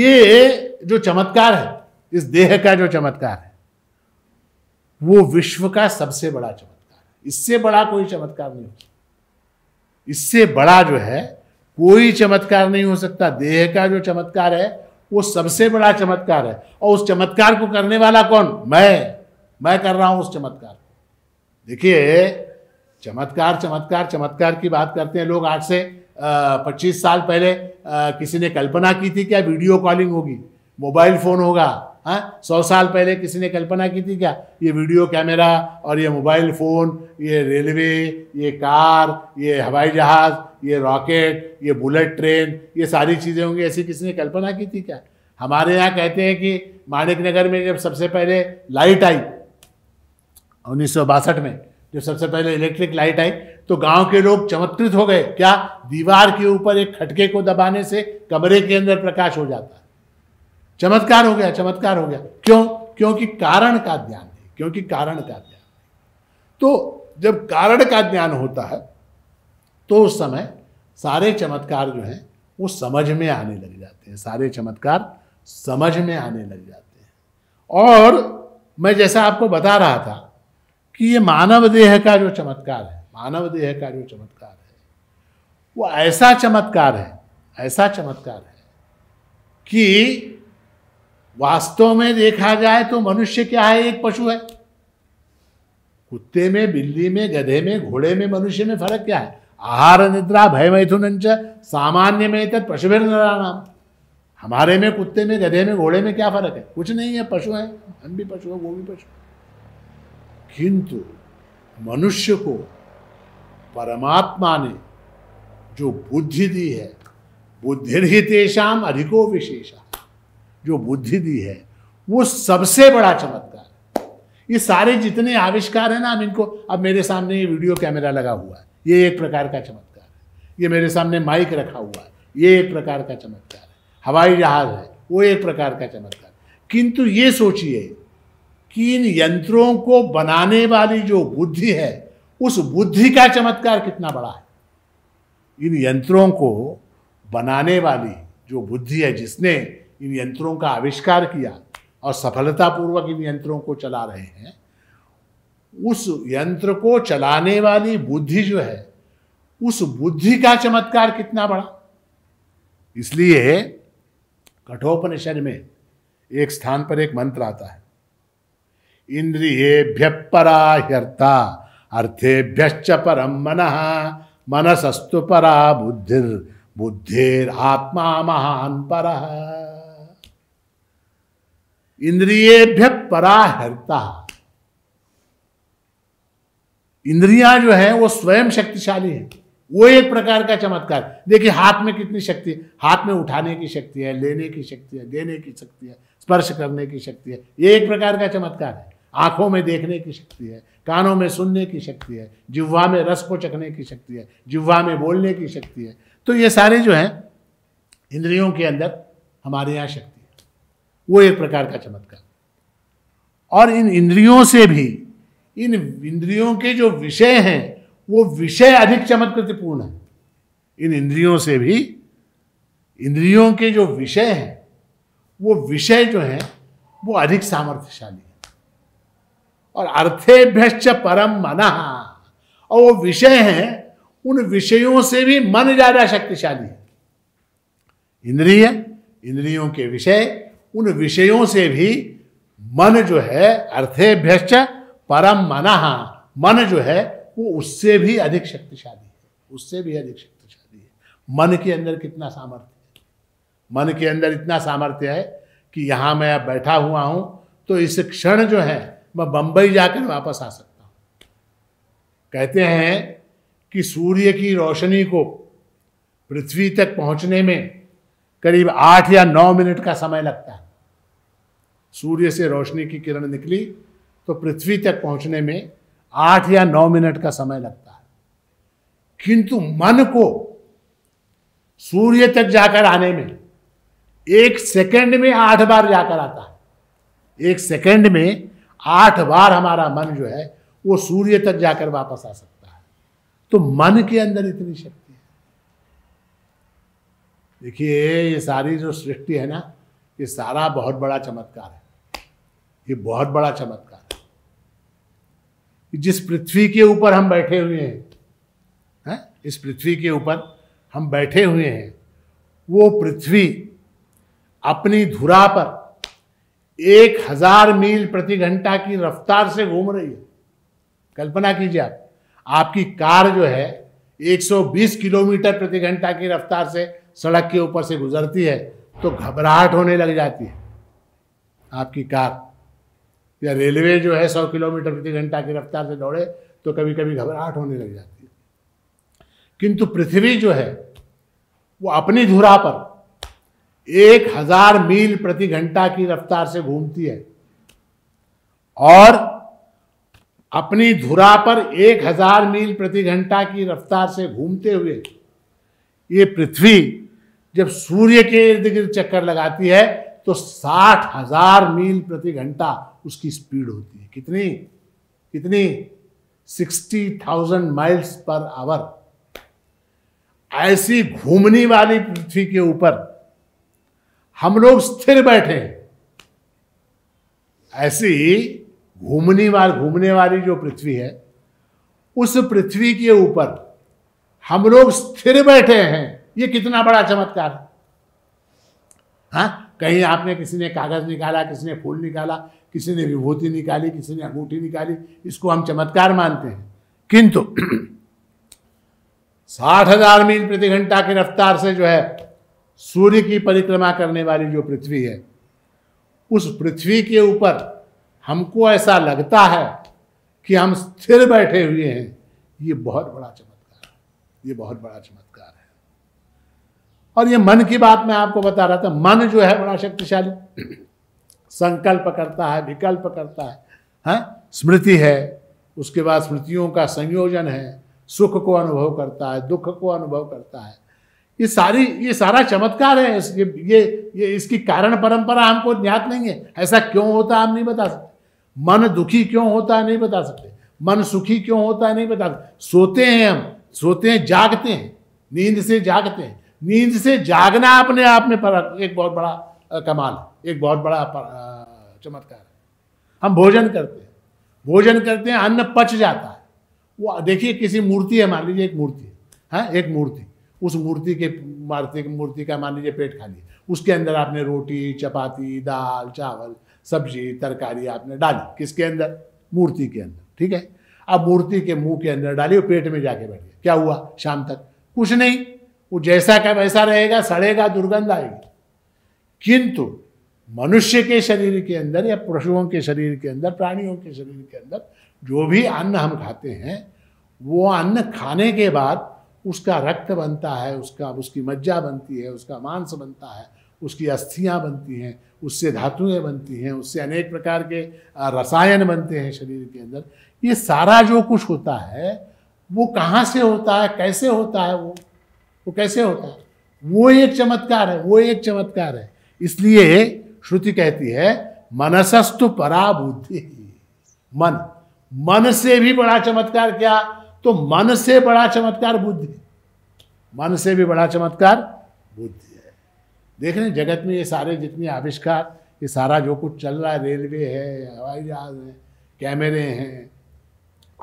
ये जो चमत्कार है इस देह का जो चमत्कार है वो विश्व का सबसे बड़ा चमत्कार इससे बड़ा कोई चमत्कार नहीं हो इससे बड़ा जो है कोई चमत्कार नहीं हो सकता देह का जो चमत्कार है वो सबसे बड़ा चमत्कार है और उस चमत्कार को करने वाला कौन मैं मैं कर रहा हूं उस चमत्कार को देखिए चमत्कार चमत्कार चमत्कार की बात करते हैं लोग आज से पच्चीस साल पहले आ, किसी ने कल्पना की थी क्या वीडियो कॉलिंग होगी मोबाइल फोन होगा हाँ सौ साल पहले किसी ने कल्पना की थी क्या ये वीडियो कैमरा और ये मोबाइल फ़ोन ये रेलवे ये कार ये हवाई जहाज़ ये रॉकेट ये बुलेट ट्रेन ये सारी चीज़ें होंगी ऐसी किसी ने कल्पना की थी क्या हमारे यहाँ कहते हैं कि माणिक नगर में जब सबसे पहले लाइट आई उन्नीस में जब सबसे पहले इलेक्ट्रिक लाइट आई तो गांव के लोग चमत्कृत हो गए क्या दीवार के ऊपर एक खटके को दबाने से कमरे के अंदर प्रकाश हो जाता है चमत्कार हो गया चमत्कार हो गया क्यों क्योंकि कारण का ज्ञान है क्योंकि कारण का ज्ञान तो जब कारण का ज्ञान होता है तो उस समय सारे चमत्कार जो हैं वो समझ में आने लग जाते हैं सारे चमत्कार समझ में आने लग जाते हैं और मैं जैसा आपको बता रहा था कि ये मानव देह का जो चमत्कार है मानव देह का जो चमत्कार है वो ऐसा चमत्कार है ऐसा चमत्कार है कि वास्तव में देखा जाए तो मनुष्य क्या है एक पशु है कुत्ते में बिल्ली में गधे में घोड़े में मनुष्य में फर्क क्या है आहार निद्रा भय मैथुन सामान्य में तत् पशुभिर नाम हमारे में कुत्ते में गधे में घोड़े में क्या फर्क है कुछ नहीं है पशु है हम भी पशु है वो भी पशु किंतु मनुष्य को परमात्मा ने जो बुद्धि दी है तेषाम अधिको विशेषा जो बुद्धि दी है वो सबसे बड़ा चमत्कार ये सारे जितने आविष्कार हैं ना अब इनको अब मेरे सामने ये वीडियो कैमरा लगा हुआ है ये एक प्रकार का चमत्कार है ये मेरे सामने माइक रखा हुआ है ये एक प्रकार का चमत्कार है हवाई जहाज है वो एक प्रकार का चमत्कार किंतु ये सोचिए कि इन यंत्रों को बनाने वाली जो बुद्धि है उस बुद्धि का चमत्कार कितना बड़ा है इन यंत्रों को बनाने वाली जो बुद्धि है जिसने इन यंत्रों का आविष्कार किया और सफलतापूर्वक इन यंत्रों को चला रहे हैं उस यंत्र को चलाने वाली बुद्धि जो है उस बुद्धि का चमत्कार कितना बड़ा इसलिए कठोपनिषद में एक स्थान पर एक मंत्र आता है इंद्रियेभ्य पराह्यर्ता अर्थेभ्य परम मन मनसस्तु परा बुद्धिर बुद्धिर आत्मा महान पर परा पराहरता इंद्रिया जो है वो स्वयं शक्तिशाली है वो एक प्रकार का चमत्कार देखिए हाथ में कितनी शक्ति है हाथ में उठाने की शक्ति है लेने की शक्ति है देने की शक्ति है स्पर्श करने की शक्ति है ये एक प्रकार का चमत्कार है आंखों में देखने की शक्ति है कानों में सुनने की शक्ति है जिह्वा में रस को चखने की शक्ति है जिह्वा में बोलने की शक्ति है तो ये सारे जो हैं इंद्रियों के अंदर हमारे यहाँ शक्ति वो एक प्रकार का चमत्कार और इन इंद्रियों से भी इन इंद्रियों के जो विषय हैं वो विषय अधिक चमत्कृतिपूर्ण है इन इंद्रियों से भी इंद्रियों के जो विषय हैं वो विषय जो हैं वो अधिक सामर्थ्यशाली है और अर्थेभ्यश्च परम मन और वो विषय हैं उन विषयों से भी मन ज़्यादा शक्तिशाली है इंद्रिय इंद्रियों के विषय उन विषयों से भी मन जो है अर्थेभ्यश्च परम मना मन जो है वो उससे भी अधिक शक्तिशाली है उससे भी अधिक शक्तिशाली है मन के अंदर कितना सामर्थ्य है मन के अंदर इतना सामर्थ्य है कि यहाँ मैं अब बैठा हुआ हूँ तो इस क्षण जो है मैं बम्बई जाकर वापस आ सकता हूँ कहते हैं कि सूर्य की रोशनी को पृथ्वी तक पहुँचने में करीब आठ या नौ मिनट का समय लगता है सूर्य से रोशनी की किरण निकली तो पृथ्वी तक पहुंचने में आठ या नौ मिनट का समय लगता है किंतु मन को सूर्य तक जाकर आने में एक सेकंड में आठ बार जाकर आता है एक सेकंड में आठ बार हमारा मन जो है वो सूर्य तक जाकर वापस आ सकता है तो मन के अंदर इतनी शक्ति देखिए ये सारी जो सृष्टि है ना ये सारा बहुत बड़ा चमत्कार है ये बहुत बड़ा चमत्कार है जिस पृथ्वी के ऊपर हम बैठे हुए हैं है? इस पृथ्वी के ऊपर हम बैठे हुए हैं वो पृथ्वी अपनी धुरा पर एक हजार मील प्रति घंटा की रफ्तार से घूम रही है कल्पना कीजिए आप आपकी कार जो है 120 किलोमीटर प्रति घंटा की रफ्तार से सड़क के ऊपर से गुजरती है तो घबराहट होने लग जाती है आपकी कार या रेलवे जो है सौ किलोमीटर प्रति घंटा की रफ्तार से दौड़े तो कभी कभी घबराहट होने लग जाती है किंतु पृथ्वी जो है वो अपनी धुरा पर एक हजार मील प्रति घंटा की रफ्तार से घूमती है और अपनी धुरा पर एक हजार मील प्रति घंटा की रफ्तार से घूमते हुए ये पृथ्वी जब सूर्य के इर्द गिर्द चक्कर लगाती है तो साठ हजार मील प्रति घंटा उसकी स्पीड होती है कितनी कितनी sixty thousand miles per hour ऐसी घूमने वाली पृथ्वी के ऊपर हम लोग स्थिर बैठे ऐसी घूमने वाली घूमने वाली जो पृथ्वी है उस पृथ्वी के ऊपर हम लोग स्थिर बैठे हैं ये कितना बड़ा चमत्कार है हाँ कहीं आपने किसी ने कागज निकाला किसी ने फूल निकाला किसी ने विभूति निकाली किसी ने अंगूठी निकाली इसको हम चमत्कार मानते हैं किंतु साठ हजार मील प्रति घंटा की रफ्तार से जो है सूर्य की परिक्रमा करने वाली जो पृथ्वी है उस पृथ्वी के ऊपर हमको ऐसा लगता है कि हम स्थिर बैठे हुए हैं ये बहुत बड़ा चमत्कार ये बहुत बड़ा चमत्कार और ये मन की बात मैं आपको बता रहा था मन जो है बड़ा शक्तिशाली संकल्प करता है विकल्प करता है हाँ स्मृति है उसके बाद स्मृतियों का संयोजन है सुख को अनुभव करता है दुख को अनुभव करता है ये सारी ये सारा चमत्कार है इस, ये, ये ये इसकी कारण परंपरा हमको ज्ञात नहीं है ऐसा क्यों होता हम नहीं बता सकते मन दुखी क्यों होता है नहीं बता सकते मन सुखी क्यों होता है नहीं बता सकते सोते हैं हम सोते हैं जागते हैं नींद से जागते हैं नींद से जागना अपने आप में पर एक बहुत बड़ा कमाल एक बहुत बड़ा चमत्कार है हम भोजन करते हैं भोजन करते हैं अन्न पच जाता है वो देखिए किसी मूर्ति है मान लीजिए एक मूर्ति है हा? एक मूर्ति उस मूर्ति के मारती मूर्ति का मान लीजिए पेट खा लिया उसके अंदर आपने रोटी चपाती दाल चावल सब्जी तरकारी आपने डाली किसके अंदर मूर्ति के अंदर ठीक है अब मूर्ति के मुंह के अंदर डाली और पेट में जाके बैठ गया क्या हुआ शाम तक कुछ नहीं वो जैसा का वैसा रहेगा सड़ेगा दुर्गंध आएगी किंतु मनुष्य के शरीर के अंदर या पशुओं के शरीर के अंदर प्राणियों के शरीर के अंदर जो भी अन्न हम खाते हैं वो अन्न खाने के बाद उसका रक्त बनता है उसका उसकी मज्जा बनती है उसका मांस बनता है उसकी अस्थियाँ बनती हैं उससे धातुएं बनती हैं उससे अनेक प्रकार के रसायन बनते हैं शरीर के अंदर ये सारा जो कुछ होता है वो कहाँ से होता है कैसे होता है वो वो कैसे होता है वो एक चमत्कार है वो एक चमत्कार है इसलिए श्रुति कहती है मनसस्तु परा बुद्धि मन मन से भी बड़ा चमत्कार क्या तो मन से बड़ा चमत्कार बुद्धि मन से भी बड़ा चमत्कार बुद्धि है देख रहे जगत में ये सारे जितने आविष्कार ये सारा जो कुछ चल रहा है रेलवे है हवाई जहाज है कैमरे हैं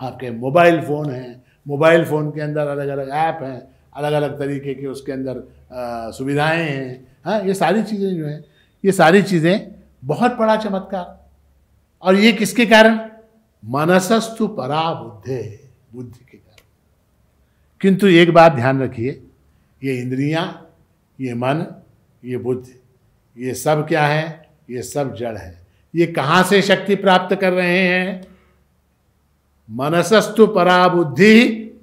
आपके मोबाइल फ़ोन हैं मोबाइल फ़ोन के अंदर अलग अलग ऐप हैं अलग अलग तरीके के उसके अंदर सुविधाएं हैं हाँ ये सारी चीज़ें जो हैं ये सारी चीज़ें बहुत बड़ा चमत्कार और ये किसके कारण मनसस्तु परा बुद्धे बुद्धि के कारण किंतु एक बात ध्यान रखिए ये इंद्रियां ये मन ये बुद्धि ये सब क्या है ये सब जड़ है ये कहाँ से शक्ति प्राप्त कर रहे हैं मनसस्तु परा बुद्धि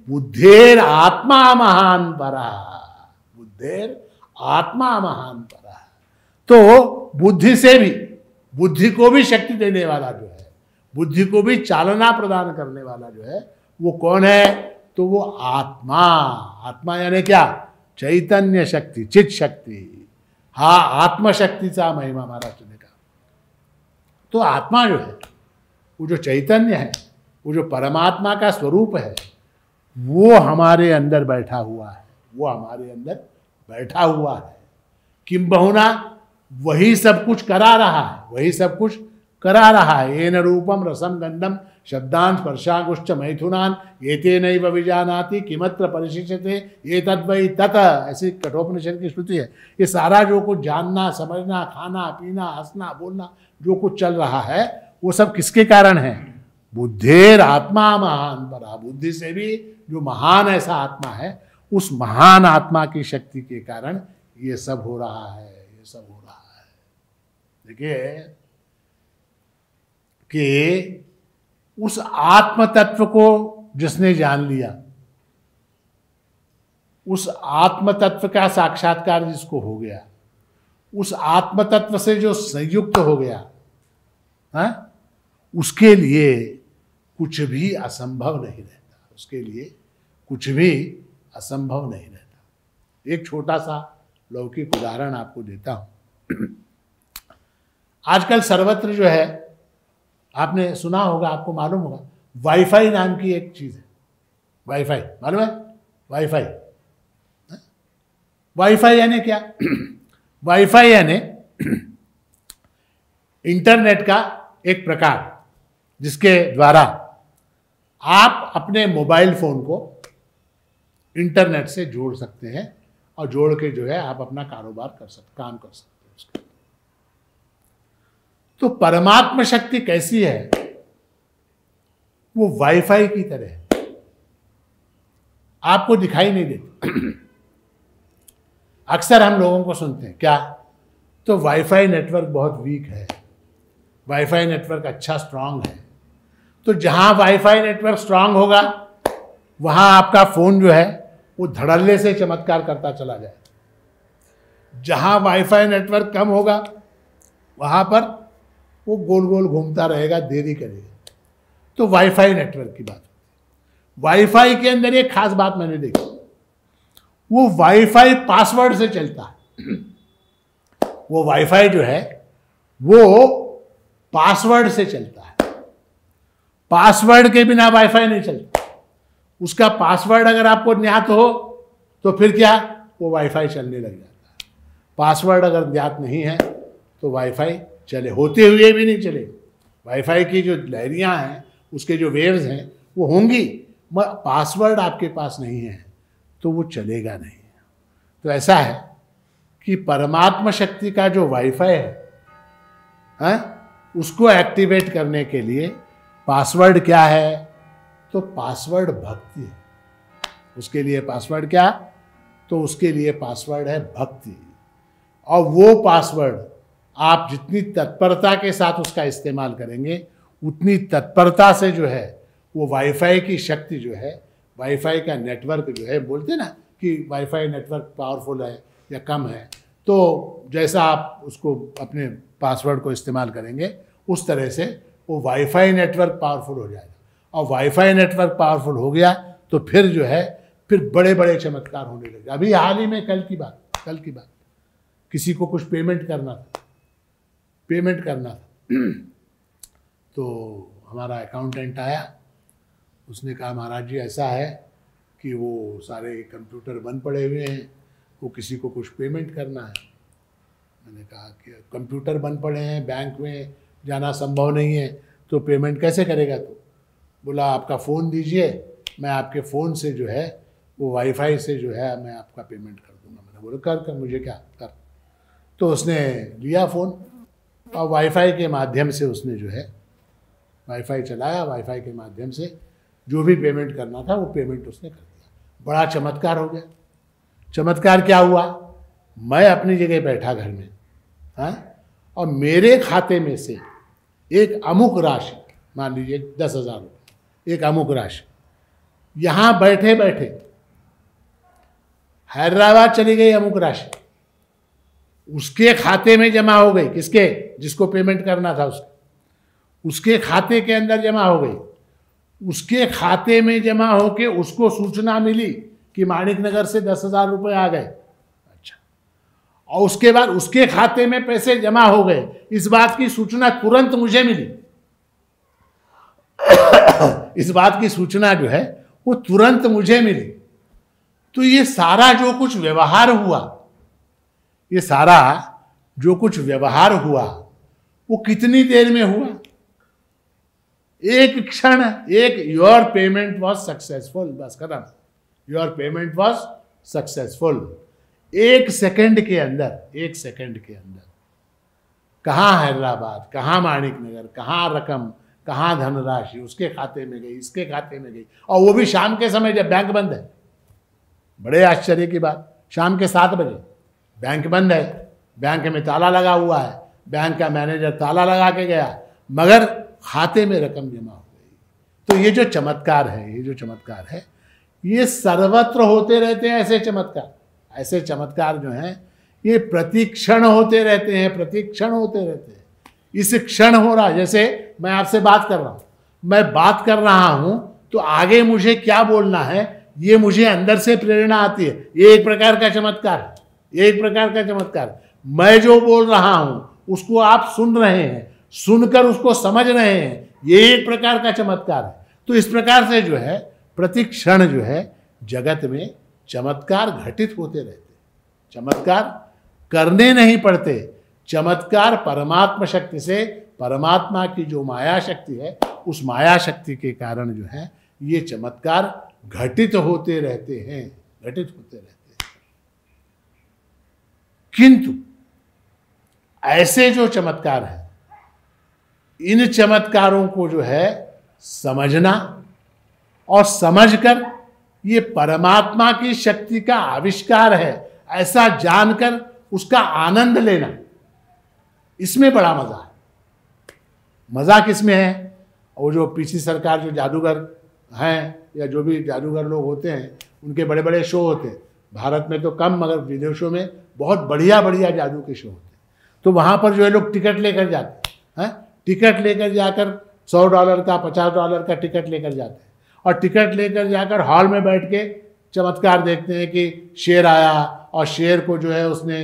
बुद्धेर आत्मा महान परा बुद्धेर आत्मा महान परा तो बुद्धि से भी बुद्धि को भी शक्ति देने वाला जो है बुद्धि को भी चालना प्रदान करने वाला जो है वो कौन है तो वो आत्मा आत्मा यानी क्या चैतन्य शक्ति चित शक्ति हा का महिमा महाराज ने कहा तो आत्मा जो है वो जो चैतन्य है वो जो परमात्मा का स्वरूप है वो हमारे अंदर बैठा हुआ है वो हमारे अंदर बैठा हुआ है किम बहुना वही सब कुछ करा रहा है वही सब कुछ करा रहा है ये न रूपम रसम गंडम शब्दान स्पर्शागुश्च मैथुनान ये ते नहीं विजानाती किमत्र परिशिषते ये तद वही तत ऐसी कठोपनिषद की श्रुति है ये सारा जो कुछ जानना समझना खाना पीना हंसना बोलना जो कुछ चल रहा है वो सब किसके कारण है बुद्धेर आत्मा महान पर बुद्धि से भी जो महान ऐसा आत्मा है उस महान आत्मा की शक्ति के कारण ये सब हो रहा है ये सब हो रहा है देखिए कि उस आत्म तत्व को जिसने जान लिया उस आत्म तत्व का साक्षात्कार जिसको हो गया उस आत्म तत्व से जो संयुक्त हो गया है? हाँ, उसके लिए कुछ भी असंभव नहीं रहता उसके लिए कुछ भी असंभव नहीं रहता एक छोटा सा लौकिक उदाहरण आपको देता हूं आजकल सर्वत्र जो है आपने सुना होगा आपको मालूम होगा वाईफाई नाम की एक चीज़ है वाईफाई मालूम है वाईफाई हाँ? वाईफाई यानी क्या वाईफाई यानी इंटरनेट का एक प्रकार जिसके द्वारा आप अपने मोबाइल फ़ोन को इंटरनेट से जोड़ सकते हैं और जोड़ के जो है आप अपना कारोबार कर सकते काम कर सकते हैं तो परमात्मा शक्ति कैसी है वो वाईफाई की तरह है आपको दिखाई नहीं देती अक्सर हम लोगों को सुनते हैं क्या तो वाईफाई नेटवर्क बहुत वीक है वाईफाई नेटवर्क अच्छा स्ट्रांग है तो जहां वाईफाई नेटवर्क स्ट्रांग होगा वहां आपका फ़ोन जो है वो धड़ल्ले से चमत्कार करता चला जाए जहां वाईफाई नेटवर्क कम होगा वहां पर वो गोल गोल घूमता रहेगा देरी करेगा तो वाईफाई नेटवर्क की बात वाईफाई के अंदर एक खास बात मैंने देखी वो वाईफाई पासवर्ड से चलता है वो वाईफाई जो है वो पासवर्ड से चलता है पासवर्ड के बिना वाईफाई नहीं चलता उसका पासवर्ड अगर आपको ज्ञात हो तो फिर क्या वो वाईफाई चलने लग जाता है पासवर्ड अगर ज्ञात नहीं है तो वाईफाई चले होते हुए भी नहीं चले वाईफाई की जो लहरियाँ हैं उसके जो वेव्स हैं वो होंगी पासवर्ड आपके पास नहीं है तो वो चलेगा नहीं तो ऐसा है कि परमात्मा शक्ति का जो वाईफाई है, है हाँ, उसको एक्टिवेट करने के लिए पासवर्ड क्या है तो पासवर्ड भक्ति है उसके लिए पासवर्ड क्या तो उसके लिए पासवर्ड है भक्ति और वो पासवर्ड आप जितनी तत्परता के साथ उसका इस्तेमाल करेंगे उतनी तत्परता से जो है वो वाईफाई की शक्ति जो है वाईफाई का नेटवर्क जो है बोलते ना कि वाईफाई नेटवर्क पावरफुल है या कम है तो जैसा आप उसको अपने पासवर्ड को इस्तेमाल करेंगे उस तरह से वो वाईफाई नेटवर्क पावरफुल हो जाएगा और वाईफाई नेटवर्क पावरफुल हो गया तो फिर जो है फिर बड़े बड़े चमत्कार होने लगे अभी हाल ही में कल की बात कल की बात किसी को कुछ पेमेंट करना था पेमेंट करना था तो हमारा अकाउंटेंट आया उसने कहा महाराज जी ऐसा है कि वो सारे कंप्यूटर बंद पड़े हुए हैं वो किसी को कुछ पेमेंट करना है मैंने कहा कि कंप्यूटर बंद पड़े हैं बैंक में जाना संभव नहीं है तो पेमेंट कैसे करेगा तू बोला आपका फ़ोन दीजिए मैं आपके फ़ोन से जो है वो वाईफाई से जो है मैं आपका पेमेंट कर दूंगा मैंने बोला कर कर मुझे क्या कर तो उसने लिया फ़ोन और वाईफाई के माध्यम से उसने जो है वाईफाई चलाया वाईफाई के माध्यम से जो भी पेमेंट करना था वो पेमेंट उसने कर दिया बड़ा चमत्कार हो गया चमत्कार क्या हुआ मैं अपनी जगह बैठा घर में हाँ और मेरे खाते में से एक अमुक राशि मान लीजिए दस हज़ार रुपये एक अमुक राशि यहाँ बैठे बैठे हैदराबाद चली गई अमुक राशि उसके खाते में जमा हो गई किसके जिसको पेमेंट करना था उसको उसके खाते के अंदर जमा हो गई उसके खाते में जमा होके उसको सूचना मिली कि माणिक नगर से दस हज़ार रुपये आ गए और उसके बाद उसके खाते में पैसे जमा हो गए इस बात की सूचना तुरंत मुझे मिली इस बात की सूचना जो है वो तुरंत मुझे मिली तो ये सारा जो कुछ व्यवहार हुआ ये सारा जो कुछ व्यवहार हुआ वो कितनी देर में हुआ एक क्षण एक योर पेमेंट वॉज सक्सेसफुल बस खत्म योर पेमेंट वॉज सक्सेसफुल एक सेकंड के अंदर एक सेकंड के अंदर कहाँ हैदराबाद कहाँ माणिक नगर कहाँ रकम कहाँ धनराशि उसके खाते में गई इसके खाते में गई और वो भी शाम के समय जब बैंक बंद है बड़े आश्चर्य की बात शाम के सात बजे बैंक बंद है बैंक में ताला लगा हुआ है बैंक का मैनेजर ताला लगा के गया मगर खाते में रकम जमा हो गई तो ये जो चमत्कार है ये जो चमत्कार है ये सर्वत्र होते रहते हैं ऐसे चमत्कार ऐसे चमत्कार जो हैं ये प्रतिक्षण होते रहते हैं प्रतिक्षण होते रहते हैं इस क्षण हो रहा है जैसे मैं आपसे बात कर रहा हूँ मैं बात कर रहा हूँ तो आगे मुझे क्या बोलना है ये मुझे अंदर से प्रेरणा आती है ये एक प्रकार का चमत्कार ये एक प्रकार का चमत्कार मैं जो बोल रहा हूँ उसको आप सुन रहे हैं सुनकर उसको समझ रहे हैं ये एक प्रकार का चमत्कार है तो इस प्रकार से जो है प्रतिक्षण जो है जगत में चमत्कार घटित होते रहते चमत्कार करने नहीं पड़ते चमत्कार परमात्मा शक्ति से परमात्मा की जो माया शक्ति है उस माया शक्ति के कारण जो है ये चमत्कार घटित होते रहते हैं घटित होते रहते हैं किंतु ऐसे जो चमत्कार हैं इन चमत्कारों को जो है समझना और समझकर ये परमात्मा की शक्ति का आविष्कार है ऐसा जानकर उसका आनंद लेना इसमें बड़ा मज़ा है मज़ा किस में है और जो पीछे सरकार जो जादूगर हैं या जो भी जादूगर लोग होते हैं उनके बड़े बड़े शो होते हैं भारत में तो कम मगर विदेशों में बहुत बढ़िया बढ़िया जादू के शो होते हैं तो वहाँ पर जो है लोग टिकट लेकर जाते हैं टिकट लेकर जाकर सौ डॉलर का पचास डॉलर का टिकट लेकर जाते हैं और टिकट लेकर जाकर हॉल में बैठ के चमत्कार देखते हैं कि शेर आया और शेर को जो है उसने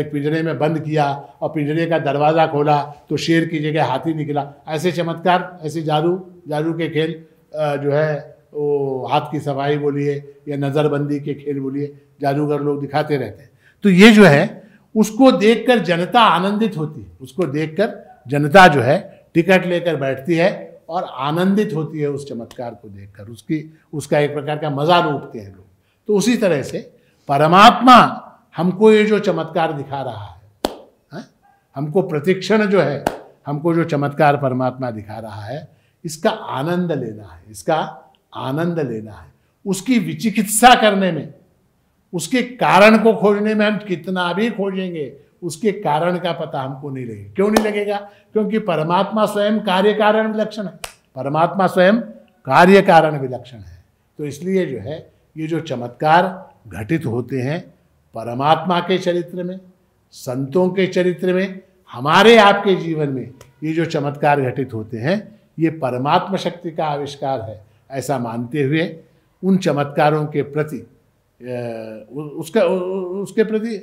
एक पिंजरे में बंद किया और पिंजरे का दरवाज़ा खोला तो शेर की जगह हाथी निकला ऐसे चमत्कार ऐसे जादू जादू के खेल जो है वो हाथ की सफाई बोलिए या नज़रबंदी के खेल बोलिए जादूगर लोग दिखाते रहते हैं तो ये जो है उसको देखकर जनता आनंदित होती है उसको देखकर जनता जो है टिकट लेकर बैठती है और आनंदित होती है उस चमत्कार को देखकर उसकी उसका एक प्रकार का मजा लूटते हैं लोग तो उसी तरह से परमात्मा हमको ये जो चमत्कार दिखा रहा है, है? हाँ? हमको प्रतिक्षण जो है हमको जो चमत्कार परमात्मा दिखा रहा है इसका आनंद लेना है इसका आनंद लेना है उसकी विचिकित्सा करने में उसके कारण को खोजने में हम कितना भी खोजेंगे उसके कारण का पता हमको नहीं लगेगा क्यों नहीं लगेगा क्योंकि परमात्मा स्वयं कार्य कारण विलक्षण है परमात्मा स्वयं कार्य कारण विलक्षण है तो इसलिए जो है ये जो चमत्कार घटित होते हैं परमात्मा के चरित्र में संतों के चरित्र में हमारे आपके जीवन में ये जो चमत्कार घटित होते हैं ये परमात्मा शक्ति का आविष्कार है ऐसा मानते हुए उन चमत्कारों के प्रति उसका उसके प्रति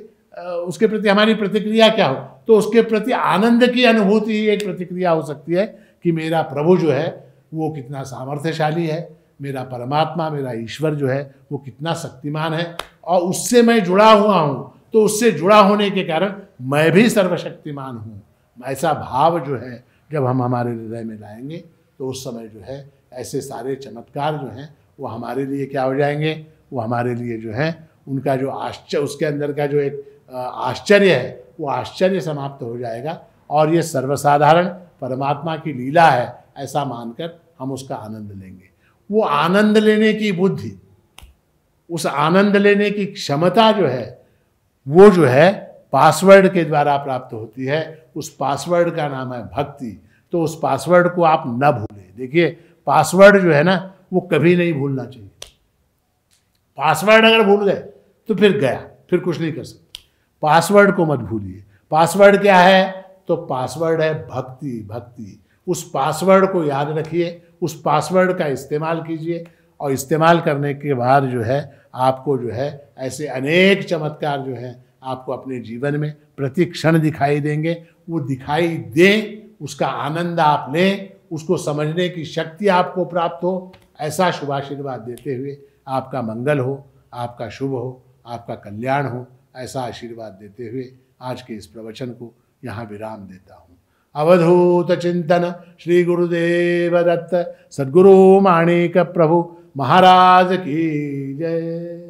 उसके प्रति हमारी प्रतिक्रिया क्या हो तो उसके प्रति आनंद की अनुभूति ही एक प्रतिक्रिया हो सकती है कि मेरा प्रभु जो है वो कितना सामर्थ्यशाली है मेरा परमात्मा मेरा ईश्वर जो है वो कितना शक्तिमान है और उससे मैं जुड़ा हुआ हूँ तो उससे जुड़ा होने के कारण मैं भी सर्वशक्तिमान हूँ ऐसा भाव जो है जब हम हमारे हृदय में लाएंगे तो उस समय जो है ऐसे सारे चमत्कार जो हैं वो हमारे लिए क्या हो जाएंगे वो हमारे लिए जो है उनका जो आश्चर्य उसके अंदर का जो एक आश्चर्य है वो आश्चर्य समाप्त हो जाएगा और ये सर्वसाधारण परमात्मा की लीला है ऐसा मानकर हम उसका आनंद लेंगे वो आनंद लेने की बुद्धि उस आनंद लेने की क्षमता जो है वो जो है पासवर्ड के द्वारा प्राप्त होती है उस पासवर्ड का नाम है भक्ति तो उस पासवर्ड को आप न भूलें देखिए पासवर्ड जो है ना वो कभी नहीं भूलना चाहिए पासवर्ड अगर भूल गए तो फिर गया फिर कुछ नहीं कर सकते पासवर्ड को मत भूलिए पासवर्ड क्या है तो पासवर्ड है भक्ति भक्ति उस पासवर्ड को याद रखिए उस पासवर्ड का इस्तेमाल कीजिए और इस्तेमाल करने के बाद जो है आपको जो है ऐसे अनेक चमत्कार जो है आपको अपने जीवन में प्रतिक्षण दिखाई देंगे वो दिखाई दे उसका आनंद आप लें उसको समझने की शक्ति आपको प्राप्त हो ऐसा शुभ आशीर्वाद देते हुए आपका मंगल हो आपका शुभ हो आपका कल्याण हो ऐसा आशीर्वाद देते हुए आज के इस प्रवचन को यहाँ विराम देता हूँ अवधूत चिंतन श्री गुरुदेव दत्त सदगुरु माणिक प्रभु महाराज की जय